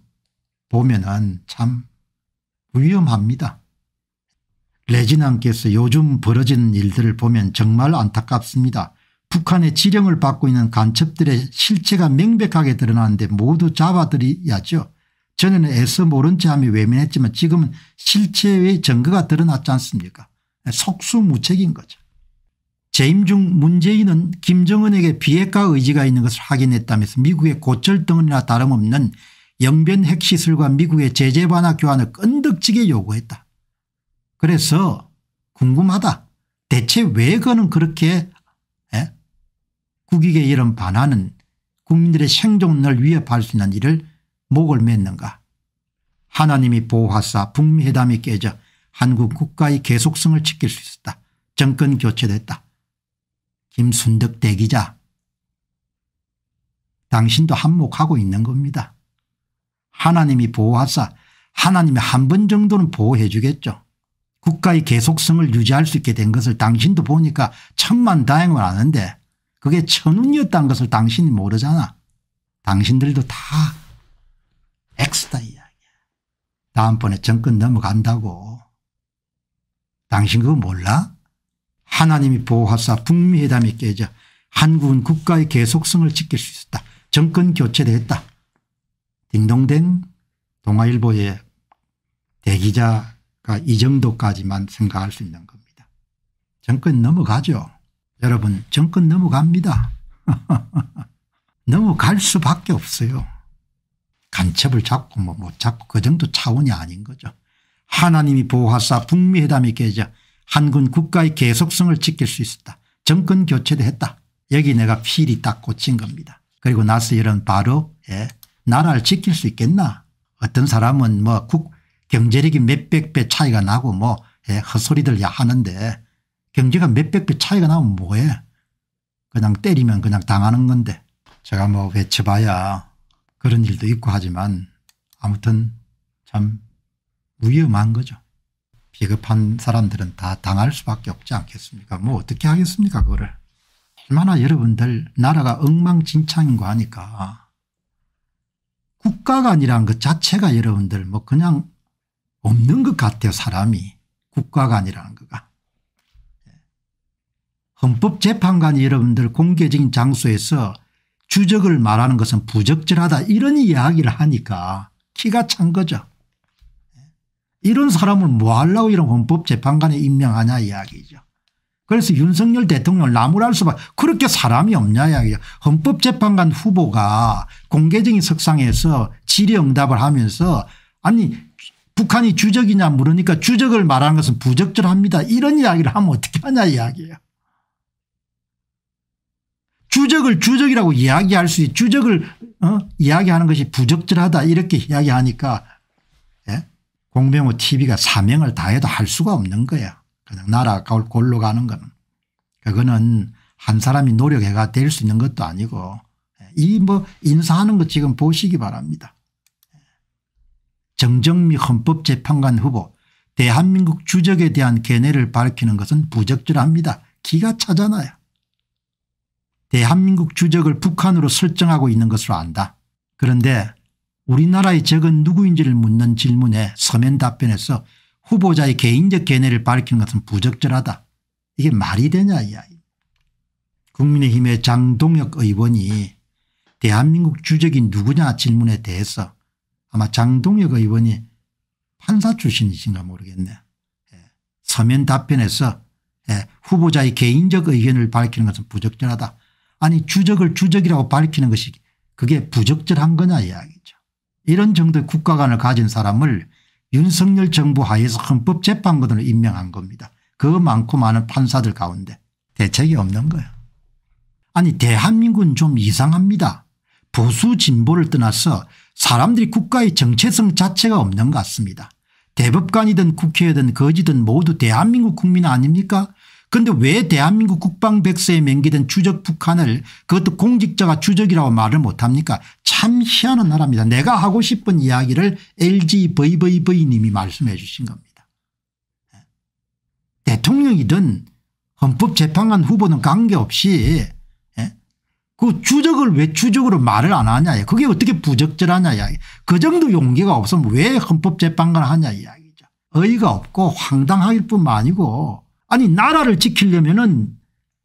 보면은 참 위험합니다. 레진왕께서 요즘 벌어지 일들을 보면 정말 안타깝습니다. 북한의 지령을 받고 있는 간첩들의 실체가 명백하게 드러나는데 모두 잡아들이야죠 전에는 애써 모른 채 하며 외면했지만 지금은 실체의 증거가 드러났지 않습니까 속수무책인 거죠. 재임 중 문재인은 김정은에게 비핵화 의지가 있는 것을 확인했다면서 미국의 고철덩어리나 다름없는 영변 핵시설과 미국의 제재 반화 교환을 끈덕지게 요구했다. 그래서 궁금하다. 대체 왜 그는 그렇게 국익에 이런 반하는 국민들의 생존을 위협할 수 있는 일을 목을 맺는가 하나님이 보호하사 북미회담이 깨져 한국 국가의 계속성을 지킬 수 있었다. 정권 교체됐다. 김순덕 대기자 당신도 한몫하고 있는 겁니다. 하나님이 보호하사 하나님이 한 번 정도는 보호해 주겠죠. 국가의 계속성을 유지할 수 있게 된 것을 당신도 보니까 천만다행을 아는데 그게 천운이었다는 것을 당신이 모르잖아. 당신들도 다 엑스다 이야기야. 다음번에 정권 넘어간다고. 당신 그거 몰라? 하나님이 보호하사 북미회담이 깨져 한국은 국가의 계속성을 지킬 수 있었다. 정권 교체도 했다. 딩동댕 동아일보의 대기자가 이 정도까지만 생각할 수 있는 겁니다. 정권 넘어가죠. 여러분 정권 넘어갑니다. 넘어갈 수밖에 없어요. 간첩을 잡고 뭐못 뭐 잡고 그 정도 차원이 아닌 거죠. 하나님이 보호하사 북미회담이 깨져 한군 국가의 계속성을 지킬 수 있었다. 정권 교체도 했다. 여기 내가 필이 딱 꽂힌 겁니다. 그리고 나서 이런 바로 예, 나라를 지킬 수 있겠나 어떤 사람은 뭐 국 경제력이 몇백 배 차이가 나고 뭐 예, 헛소리들 하는데 경제가 몇백 배 차이가 나면 뭐해. 그냥 때리면 그냥 당하는 건데 제가 뭐 외쳐봐야 그런 일도 있고 하지만 아무튼 참 위험한 거죠. 비겁한 사람들은 다 당할 수밖에 없지 않겠습니까 뭐 어떻게 하겠습니까 그거를. 얼마나 여러분들 나라가 엉망진창인거 하니까 국가관이라는 것 자체가 여러분들 뭐 그냥 없는 것 같아요 사람이 국가관이라는 거가. 헌법재판관 여러분들 공개적인 장소에서 주적을 말하는 것은 부적절하다 이런 이야기를 하니까 키가 찬 거죠. 이런 사람을 뭐 하려고 이런 헌법재판관에 임명하냐 이야기죠. 그래서 윤석열 대통령을 나무랄 수밖에 그렇게 사람이 없냐 이야기죠. 헌법재판관 후보가 공개적인 석상에서 질의응답을 하면서 아니 북한이 주적이냐 물으니까 주적을 말하는 것은 부적절합니다. 이런 이야기를 하면 어떻게 하냐 이야기예요. 주적을 주적이라고 이야기할 수 있, 주적을 어? 이야기하는 것이 부적절하다 이렇게 이야기하니까 예? 공병호 TV가 사명을 다해도 할 수가 없는 거야. 그냥 나라 골로 가는 거 그거는 한 사람이 노력해가 될 수 있는 것도 아니고 예? 이뭐 인사하는 것 지금 보시기 바랍니다. 예? 정정미 헌법재판관 후보 대한민국 주적에 대한 견해를 밝히는 것은 부적절합니다. 기가 차잖아요. 대한민국 주적을 북한으로 설정하고 있는 것으로 안다. 그런데 우리나라의 적은 누구인지를 묻는 질문에 서면 답변에서 후보자의 개인적 견해를 밝히는 것은 부적절하다. 이게 말이 되냐 이 아이. 국민의힘의 장동혁 의원이 대한민국 주적이 누구냐 질문에 대해서 아마 장동혁 의원이 판사 출신이신가 모르겠네. 예. 서면 답변에서 예, 후보자의 개인적 의견을 밝히는 것은 부적절하다. 아니 주적을 주적이라고 밝히는 것이 그게 부적절한 거냐 이야기죠. 이런 정도의 국가관을 가진 사람을 윤석열 정부 하에서 헌법재판관으로 임명한 겁니다. 그 많고 많은 판사들 가운데 대책이 없는 거예요. 아니 대한민국은 좀 이상합니다. 보수 진보를 떠나서 사람들이 국가의 정체성 자체가 없는 것 같습니다. 대법관이든 국회든 거지든 모두 대한민국 국민 아닙니까 그런데 왜 대한민국 국방 백서에 맹기된 추적 북한을 그것도 공직자가 추적이라고 말을 못합니까 참 희한한 나라입니다. 내가 하고 싶은 이야기를 LG VVV님이 말씀해 주신 겁니다. 예. 대통령이든 헌법재판관 후보는 관계없이 예. 그 주적을 왜 주적으로 말을 안 하냐 그게 어떻게 부적절하냐 이야기 그 정도 용기가 없으면 왜 헌법재판관 하냐 이야기 어이가 없고 황당할 뿐만 아니고 아니 나라를 지키려면은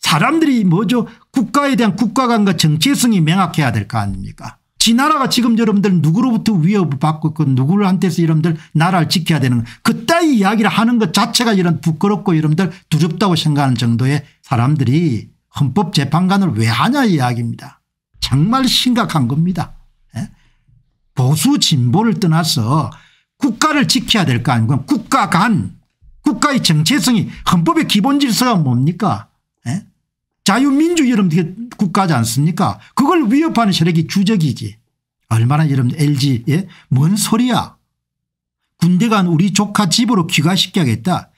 사람들이 뭐죠 국가에 대한 국가관과 정체성이 명확해야 될 거 아닙니까 지 나라가 지금 여러분들 누구로부터 위협을 받고 있 그 누구한테서 여러분들 나라를 지켜야 되는 그따위 이야기를 하는 것 자체가 이런 부끄럽고 여러분들 두렵다고 생각하는 정도의 사람들이 헌법재판관을 왜 하냐 이야기입니다. 정말 심각한 겁니다. 예? 보수 진보를 떠나서 국가를 지켜야 될 거 아니고 국가 간 국가의 정체성이 헌법의 기본 질서가 뭡니까 에? 예? 자유민주 여러분 국가지 않습니까 그걸 위협하는 세력이 주적이지 얼마나 여러분 LG에 예? 뭔 소리야 군대 간 우리 조카 집으로 귀가시켜야겠다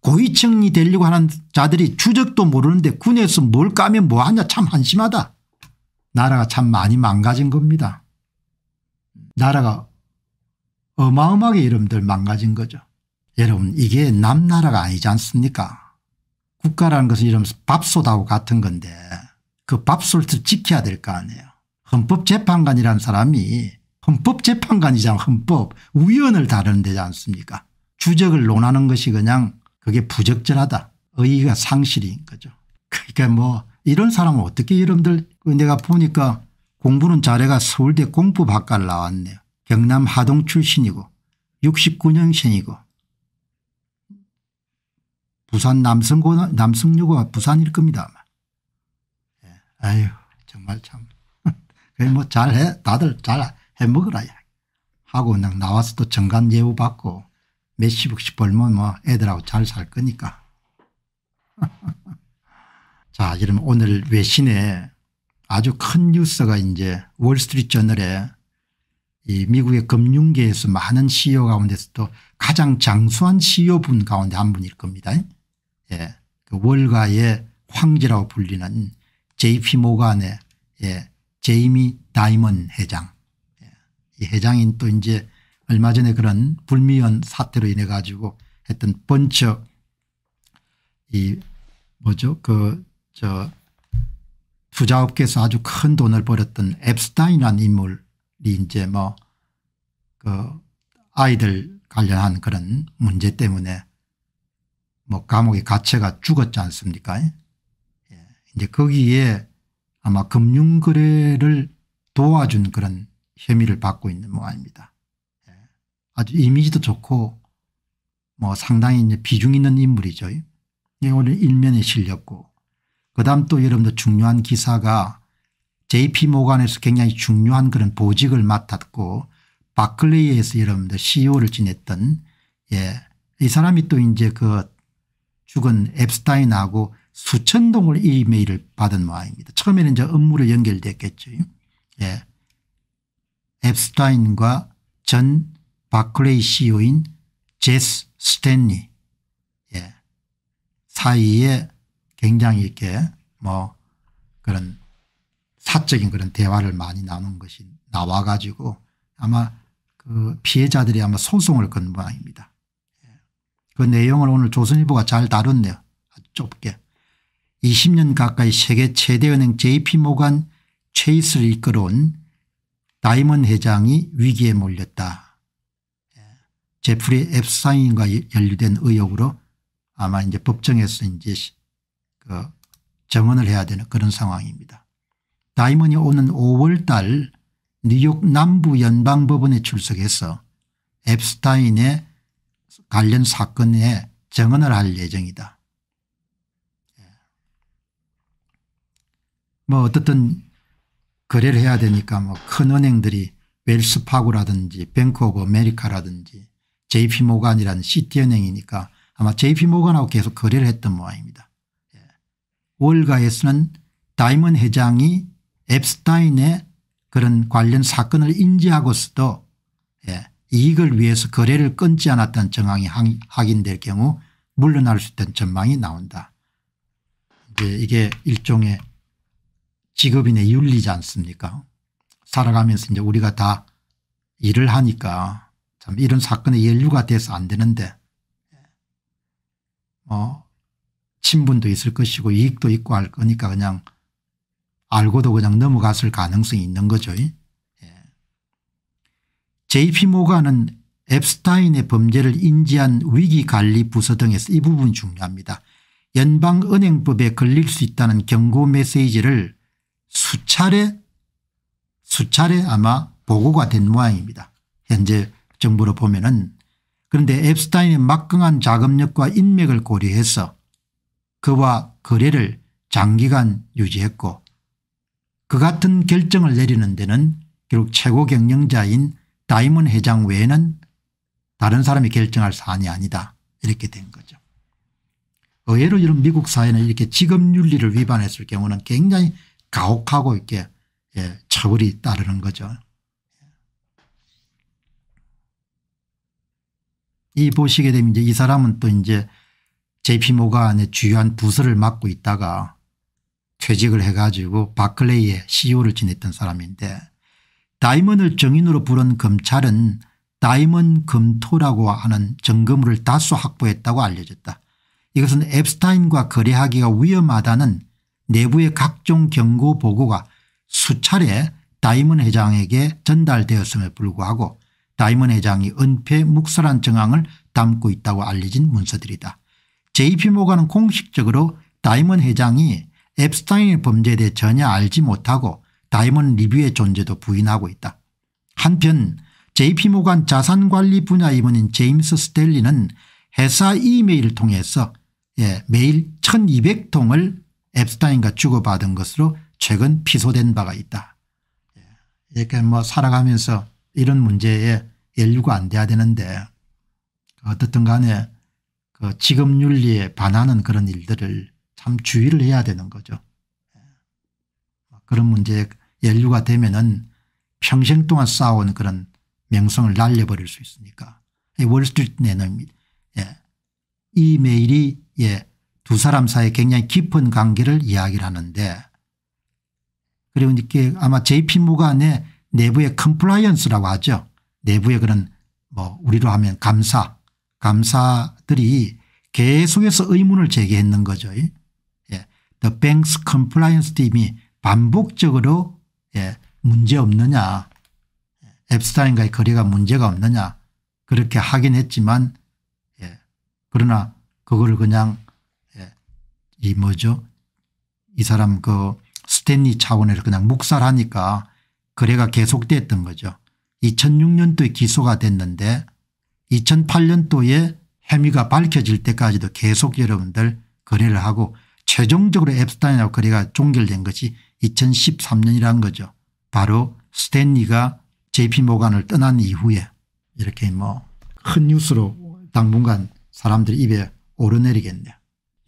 고위층이 되려고 하는 자들이 주적도 모르는데 군에서 뭘 까면 뭐하냐 참 한심하다 나라가 참 많이 망가진 겁니다 나라가 어마어마하게 여러분들 망가진 거죠 여러분 이게 남나라가 아니지 않습니까 국가라는 것은 이런 밥솥하고 같은 건데 그 밥솥을 지켜야 될 거 아니에요. 헌법재판관이라는 사람이 헌법재판관이잖아 헌법 위원을 다루는 데지 않습니까 주적을 논하는 것이 그냥 그게 부적절하다 의의가 상실인 거죠. 그러니까 뭐 이런 사람은 어떻게 여러분들 내가 보니까 공부는 잘해가 서울대 공부학과를 나왔네요. 경남 하동 출신이고 69년생이고 부산 남성고 남성유고가 부산일 겁니다. 예, 아유 정말 참. 뭐 잘해 다들 잘 해먹으라 하고 그냥 나와서 또 정관 예우 받고 몇십억씩 벌면 뭐 애들하고 잘 살 거니까. 자 이러면 오늘 외신에 아주 큰 뉴스가 이제 월스트리트저널에 이 미국의 금융계에서 많은 CEO 가운데서 또 가장 장수한 CEO분 가운데 한 분일 겁니다. 예, 그 월가의 황제라고 불리는 JP 모간의 예, 제이미 다이먼 회장. 예, 이 회장인 또 이제 얼마 전에 그런 불미연 사태로 인해 가지고 했던 번쩍 이 뭐죠 그저 투자업계에서 아주 큰 돈을 벌었던 앱스타인이라는 인물이 이제 뭐 그 아이들 관련한 그런 문제 때문에 뭐 감옥의 가채가 죽었지 않습니까? 예. 이제 거기에 아마 금융거래를 도와준 그런 혐의를 받고 있는 모양입니다. 예. 아주 이미지도 좋고 뭐 상당히 이제 비중 있는 인물이죠. 예, 오늘 일면에 실렸고 그다음 또 여러분들 중요한 기사가 JP 모간에서 굉장히 중요한 그런 보직을 맡았고 바클레이에서 여러분들 CEO를 지냈던 예. 이 사람이 또 이제 그 죽은 앱스타인하고 수천 동을 이메일을 받은 모양입니다. 처음에는 이제 업무로 연결됐겠죠. 예. 앱스타인과 전 바클레이 CEO인 제스 스탠리 예. 사이에 굉장히 이렇게 뭐 그런 사적인 그런 대화를 많이 나눈 것이 나와 가지고 아마 그 피해자들이 아마 소송을 건 모양입니다. 그 내용을 오늘 조선일보가 잘 다뤘네요. 좁게. 20년 가까이 세계 최대은행 JP모간 체이스를 이끌어온 다이먼 회장이 위기에 몰렸다. 예. 제프리 앱사인과 연루된 의혹으로 아마 이제 법정에서 이제 그 정언을 해야 되는 그런 상황입니다. 다이먼이 오는 5월 달 뉴욕 남부 연방법원에 출석해서 앱스타인의 관련 사건에 증언을할 예정이다. 예. 뭐 어떻든 거래를 해야 되니까 뭐 큰 은행들이 웰스파고라든지 뱅크 오브 메리카라든지 JP모간이라는 시티은행이니까 아마 JP모간하고 계속 거래를 했던 모양입니다. 예. 월가에서는 다이먼 회장이 앱스타인의 그런 관련 사건을 인지하고서도 예, 이익을 위해서 거래를 끊지 않았던 정황이 확인될 경우 물러날 수 있다는 전망이 나온다. 이제 이게 일종의 직업인의 윤리지 않습니까 살아가면서 이제 우리가 다 일을 하니까 참 이런 사건의 연류가 돼서 안 되는데 어 친분도 있을 것이고 이익도 있고 할 거니까 그냥 알고도 그냥 넘어갔을 가능성이 있는 거죠. 이? j p 모가는 앱스타인의 범죄를 인지한 위기관리부서 등에서 이 부분이 중요합니다. 연방은행법에 걸릴 수 있다는 경고 메시지를 수차례 수차례 아마 보고가 된 모양입니다. 현재 정부로 보면 은 그런데 앱스타인의 막강한 자금력과 인맥을 고려해서 그와 거래를 장기간 유지했고 그 같은 결정을 내리는 데는 결국 최고 경영자인 다이먼 회장 외에는 다른 사람이 결정할 사안이 아니다 이렇게 된 거죠. 의외로 이런 미국 사회는 이렇게 직업윤리를 위반했을 경우는 굉장히 가혹하고 이렇게 예, 처벌이 따르는 거죠. 이 보시게 되면 이제 이 사람은 또 이제 JP 모간의 주요한 부서를 맡고 있다가 퇴직을 해가지고 바클레이의 CEO를 지냈던 사람인데 다이먼을 정인으로 부른 검찰은 다이먼 검토라고 하는 정금을 다수 확보했다고 알려졌다. 이것은 앱스타인과 거래하기가 위험하다는 내부의 각종 경고 보고가 수차례 다이먼 회장에게 전달되었음에 불구하고 다이먼 회장이 은폐 묵살한 정황을 담고 있다고 알려진 문서들이다. JP모가는 공식적으로 다이먼 회장이 앱스타인의 범죄에 대해 전혀 알지 못하고 다이먼 리뷰의 존재도 부인하고 있다. 한편 JP모간 자산관리 분야 임원인 제임스 스텔리는 회사 이메일을 통해서 예, 매일 1200통을 앱스타인과 주고받은 것으로 최근 피소된 바가 있다. 예, 이렇게 뭐 살아가면서 이런 문제에 연루가 안 돼야 되는데 어떻든 간에 그 지급윤리에 반하는 그런 일들을 참 주의를 해야 되는 거죠. 예, 뭐 그런 문제에 연류가 되면은 평생 동안 쌓아온 그런 명성을 날려버릴 수 있으니까. 예, 월스트리트 내놓입니다. 예. 이 메일이 예. 두 사람 사이에 굉장히 깊은 관계를 이야기를 하는데 그리고 이게 아마 JP 무관의 내부의 컴플라이언스라고 하죠. 내부의 그런 뭐 우리로 하면 감사 감사들이 계속해서 의문을 제기했는 거죠. 예. The Banks Compliance 팀이 반복적으로 예, 문제 없느냐 예, 앱스타인과의 거래가 문제가 없느냐 그렇게 하긴 했지만 예, 그러나 그걸 그냥 예, 이 뭐죠 이 사람 그 스탠리 차원에서 그냥 묵살하니까 거래가 계속됐던 거죠. 2006년도에 기소가 됐는데 2008년도에 혐의가 밝혀질 때까지도 계속 여러분들 거래를 하고 최종적으로 앱스타인하고 거래가 종결된 것이 2013년이란 거죠. 바로 스탠리가 JP 모간을 떠난 이후에 이렇게 뭐 큰 뉴스로 당분간 사람들이 입에 오르내리겠네요.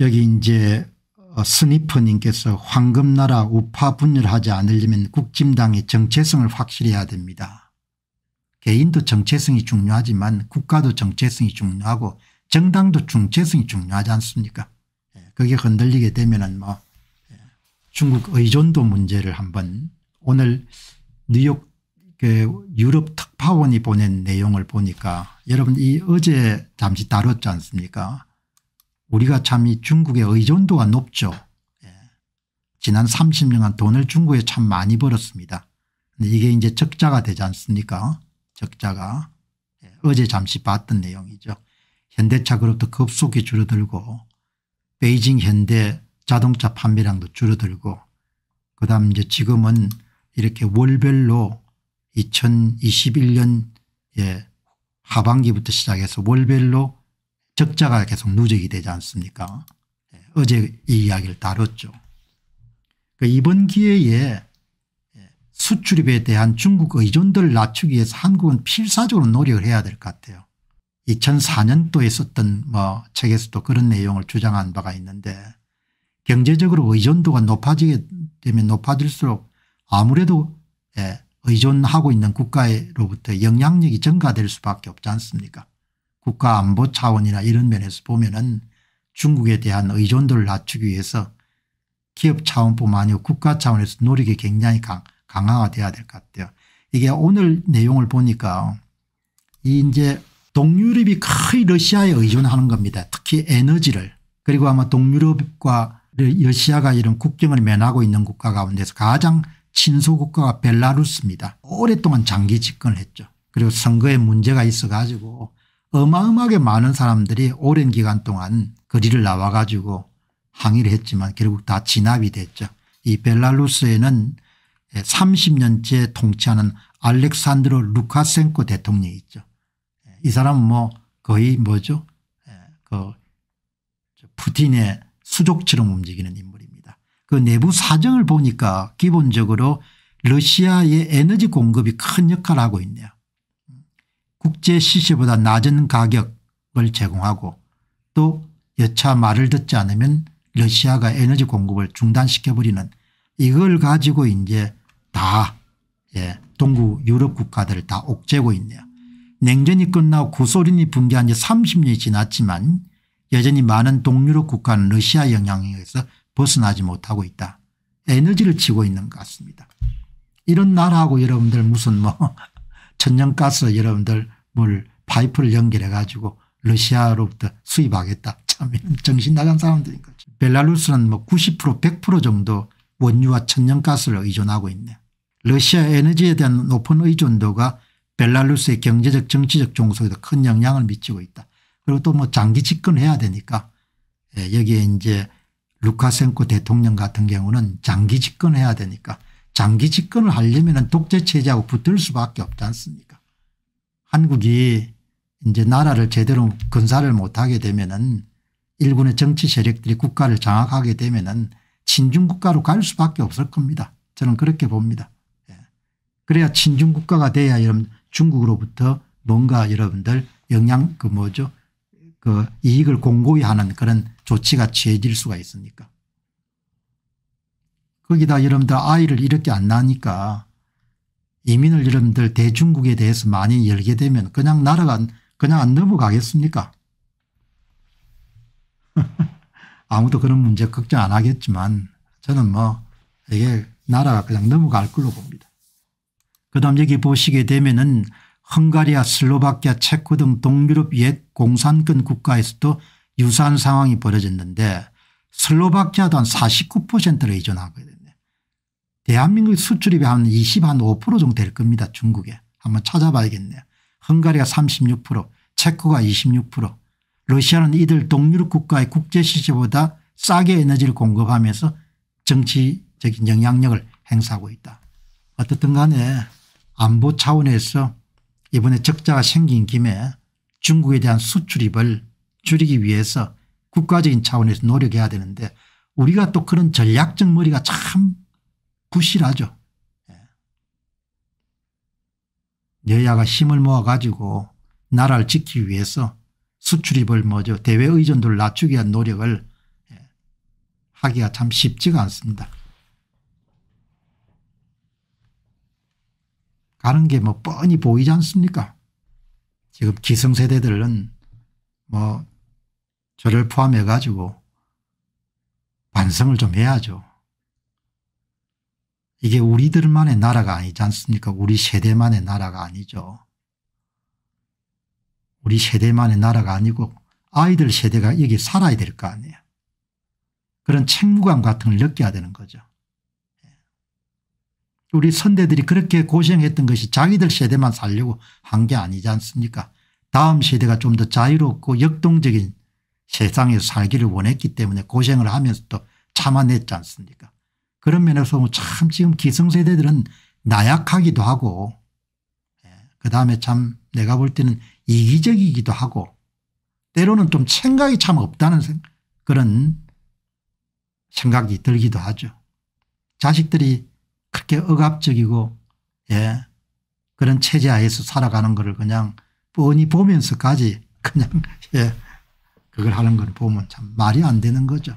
여기 이제 어, 스니퍼님께서 황금나라 우파 분열하지 않으려면 국짐당의 정체성을 확실히 해야 됩니다. 개인도 정체성이 중요하지만 국가도 정체성이 중요하고 정당도 정체성이 중요하지 않습니까 예, 그게 흔들리게 되면 은뭐 중국 의존도 문제를 한번 오늘 뉴욕 그 유럽 특파원이 보낸 내용을 보니까 여러분 이 어제 잠시 다뤘지 않습니까 우리가 참 이 중국의 의존도가 높죠. 예. 지난 30년간 돈을 중국에 참 많이 벌었습니다. 근데 이게 이제 적자가 되지 않습니까 적자가 예. 어제 잠시 봤던 내용이죠. 현대차 그룹도 급속히 줄어들고 베이징 현대 자동차 판매량도 줄어들고 그다음 이제 지금은 이렇게 월별로 2021년 예 하반기부터 시작해서 월별로 적자가 계속 누적이 되지 않습니까 예 어제 이 이야기를 다뤘죠. 그 이번 기회에 예, 수출입에 대한 중국 의존도를 낮추기 위해서 한국은 필사적으로 노력을 해야 될 것 같아요. 2004년도에 썼던 뭐 책에서도 그런 내용을 주장한 바가 있는데 경제적으로 의존도가 높아지게 되면 높아질수록 아무래도 예, 의존하고 있는 국가로부터 영향력이 증가될 수밖에 없지 않습니까 국가 안보 차원이나 이런 면에서 보면 은 중국에 대한 의존도를 낮추기 위해서 기업 차원뿐만 아니고 국가 차원에서 노력이 굉장히 강, 강화가 돼야 될 것 같아요. 이게 오늘 내용을 보니까 이 이제 동유럽이 거의 러시아에 의존하는 겁니다. 특히 에너지를 그리고 아마 동유럽과 네, 러시아가 이런 국경을 면하고 있는 국가 가운데서 가장 친소국가가 벨라루스입니다. 오랫동안 장기 집권을 했죠. 그리고 선거에 문제가 있어 가지고 어마어마하게 많은 사람들이 오랜 기간 동안 거리를 나와 가지고 항의를 했지만 결국 다 진압이 됐죠. 이 벨라루스에는 30년째 통치하는 알렉산드로 루카센코 대통령이 있죠. 이 사람은 뭐 거의 뭐죠 그 푸틴의 수족처럼 움직이는 인물입니다. 그 내부 사정을 보니까 기본적으로 러시아의 에너지 공급이 큰 역할을 하고 있네요. 국제 시세보다 낮은 가격을 제공하고 또 여차 말을 듣지 않으면 러시아가 에너지 공급을 중단시켜버리는 이걸 가지고 이제 다 예, 동구 유럽 국가들을 다 옥죄고 있네요. 냉전이 끝나고 구소련이 붕괴한 지 30년이 지났지만 여전히 많은 동유럽 국가는 러시아 영향에서 벗어나지 못하고 있다. 에너지를 치고 있는 것 같습니다. 이런 나라하고 여러분들 무슨 뭐 천연가스 여러분들 뭘 파이프를 연결해 가지고 러시아로부터 수입하겠다. 참 정신 나간 사람들인 거죠. 벨라루스는 뭐 90% 100% 정도 원유와 천연가스를 의존하고 있네. 요 러시아 에너지에 대한 높은 의존도가 벨라루스의 경제적 정치적 종속에도 큰 영향을 미치고 있다. 그리고 또 뭐 장기 집권해야 되니까 예, 여기에 이제 루카센코 대통령 같은 경우는 장기 집권해야 되니까 장기 집권을 하려면 독재체제하고 붙을 수밖에 없지 않습니까 한국이 이제 나라를 제대로 건사를 못하게 되면은 일본의 정치 세력들이 국가를 장악하게 되면은 친중국가로 갈 수밖에 없을 겁니다. 저는 그렇게 봅니다. 예. 그래야 친중국가가 돼야 여러분 중국으로부터 뭔가 여러분들 영향 그 뭐죠 그 이익을 공고히 하는 그런 조치가 취해질 수가 있습니까 거기다 여러분들 아이를 이렇게 안 낳으니까 이민을 여러분들 대중국에 대해서 많이 열게 되면 그냥 나라가 그냥 안 넘어가겠습니까 아무도 그런 문제 걱정 안 하겠지만 저는 뭐 이게 나라가 그냥 넘어갈 걸로 봅니다. 그 다음 여기 보시게 되면은 헝가리아 슬로바키아 체코 등 동유럽 옛 공산권 국가에서도 유사한 상황이 벌어졌는데 슬로바키아도 한 49%를 의존하게 됐네. 대한민국 수출입이 한 20, 한 5% 정도 될 겁니다. 중국에. 한번 찾아봐야겠네요. 헝가리가 36% 체코가 26% 러시아는 이들 동유럽 국가의 국제시세보다 싸게 에너지를 공급하면서 정치적인 영향력을 행사하고 있다. 어떻든 간에 안보 차원에서 이번에 적자가 생긴 김에 중국에 대한 수출입을 줄이기 위해서 국가적인 차원에서 노력해야 되는데 우리가 또 그런 전략적 머리가 참 부실하죠. 예. 여야가 힘을 모아 가지고 나라를 지키기 위해서 수출입을 뭐죠 대외 의존도를 낮추기 위한 노력을 예, 하기가 참 쉽지가 않습니다. 가는 게 뭐 뻔히 보이지 않습니까? 지금 기성세대들은 뭐 저를 포함해 가지고 반성을 좀 해야죠. 이게 우리들만의 나라가 아니지 않습니까? 우리 세대만의 나라가 아니죠. 우리 세대만의 나라가 아니고 아이들 세대가 여기 살아야 될 거 아니에요. 그런 책무감 같은 걸 느껴야 되는 거죠. 우리 선대들이 그렇게 고생했던 것이 자기들 세대만 살려고 한 게 아니지 않습니까 다음 세대가 좀 더 자유롭고 역동적인 세상에서 살기를 원했기 때문에 고생을 하면서도 참아냈지 않습니까 그런 면에서 뭐 참 지금 기성세대들은 나약하기도 하고 예, 그다음에 참 내가 볼 때는 이기적이기도 하고 때로는 좀 생각이 참 없다는 그런 생각이 들기도 하죠. 자식들이 그렇게 억압적이고 예 그런 체제 하에서 살아가는 것을 그냥 뻔히 보면서까지 그냥 예 그걸 하는 걸 보면 참 말이 안 되는 거죠.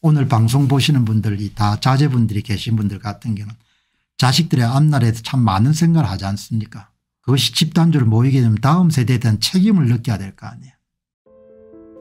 오늘 방송 보시는 분들이 다 자제분들이 계신 분들 같은 경우는 자식들의 앞날에 서참 많은 생각을 하지 않습니까 그것이 집단적으로 모이게 되면 다음 세대에 대한 책임을 느껴야 될 거 아니에요.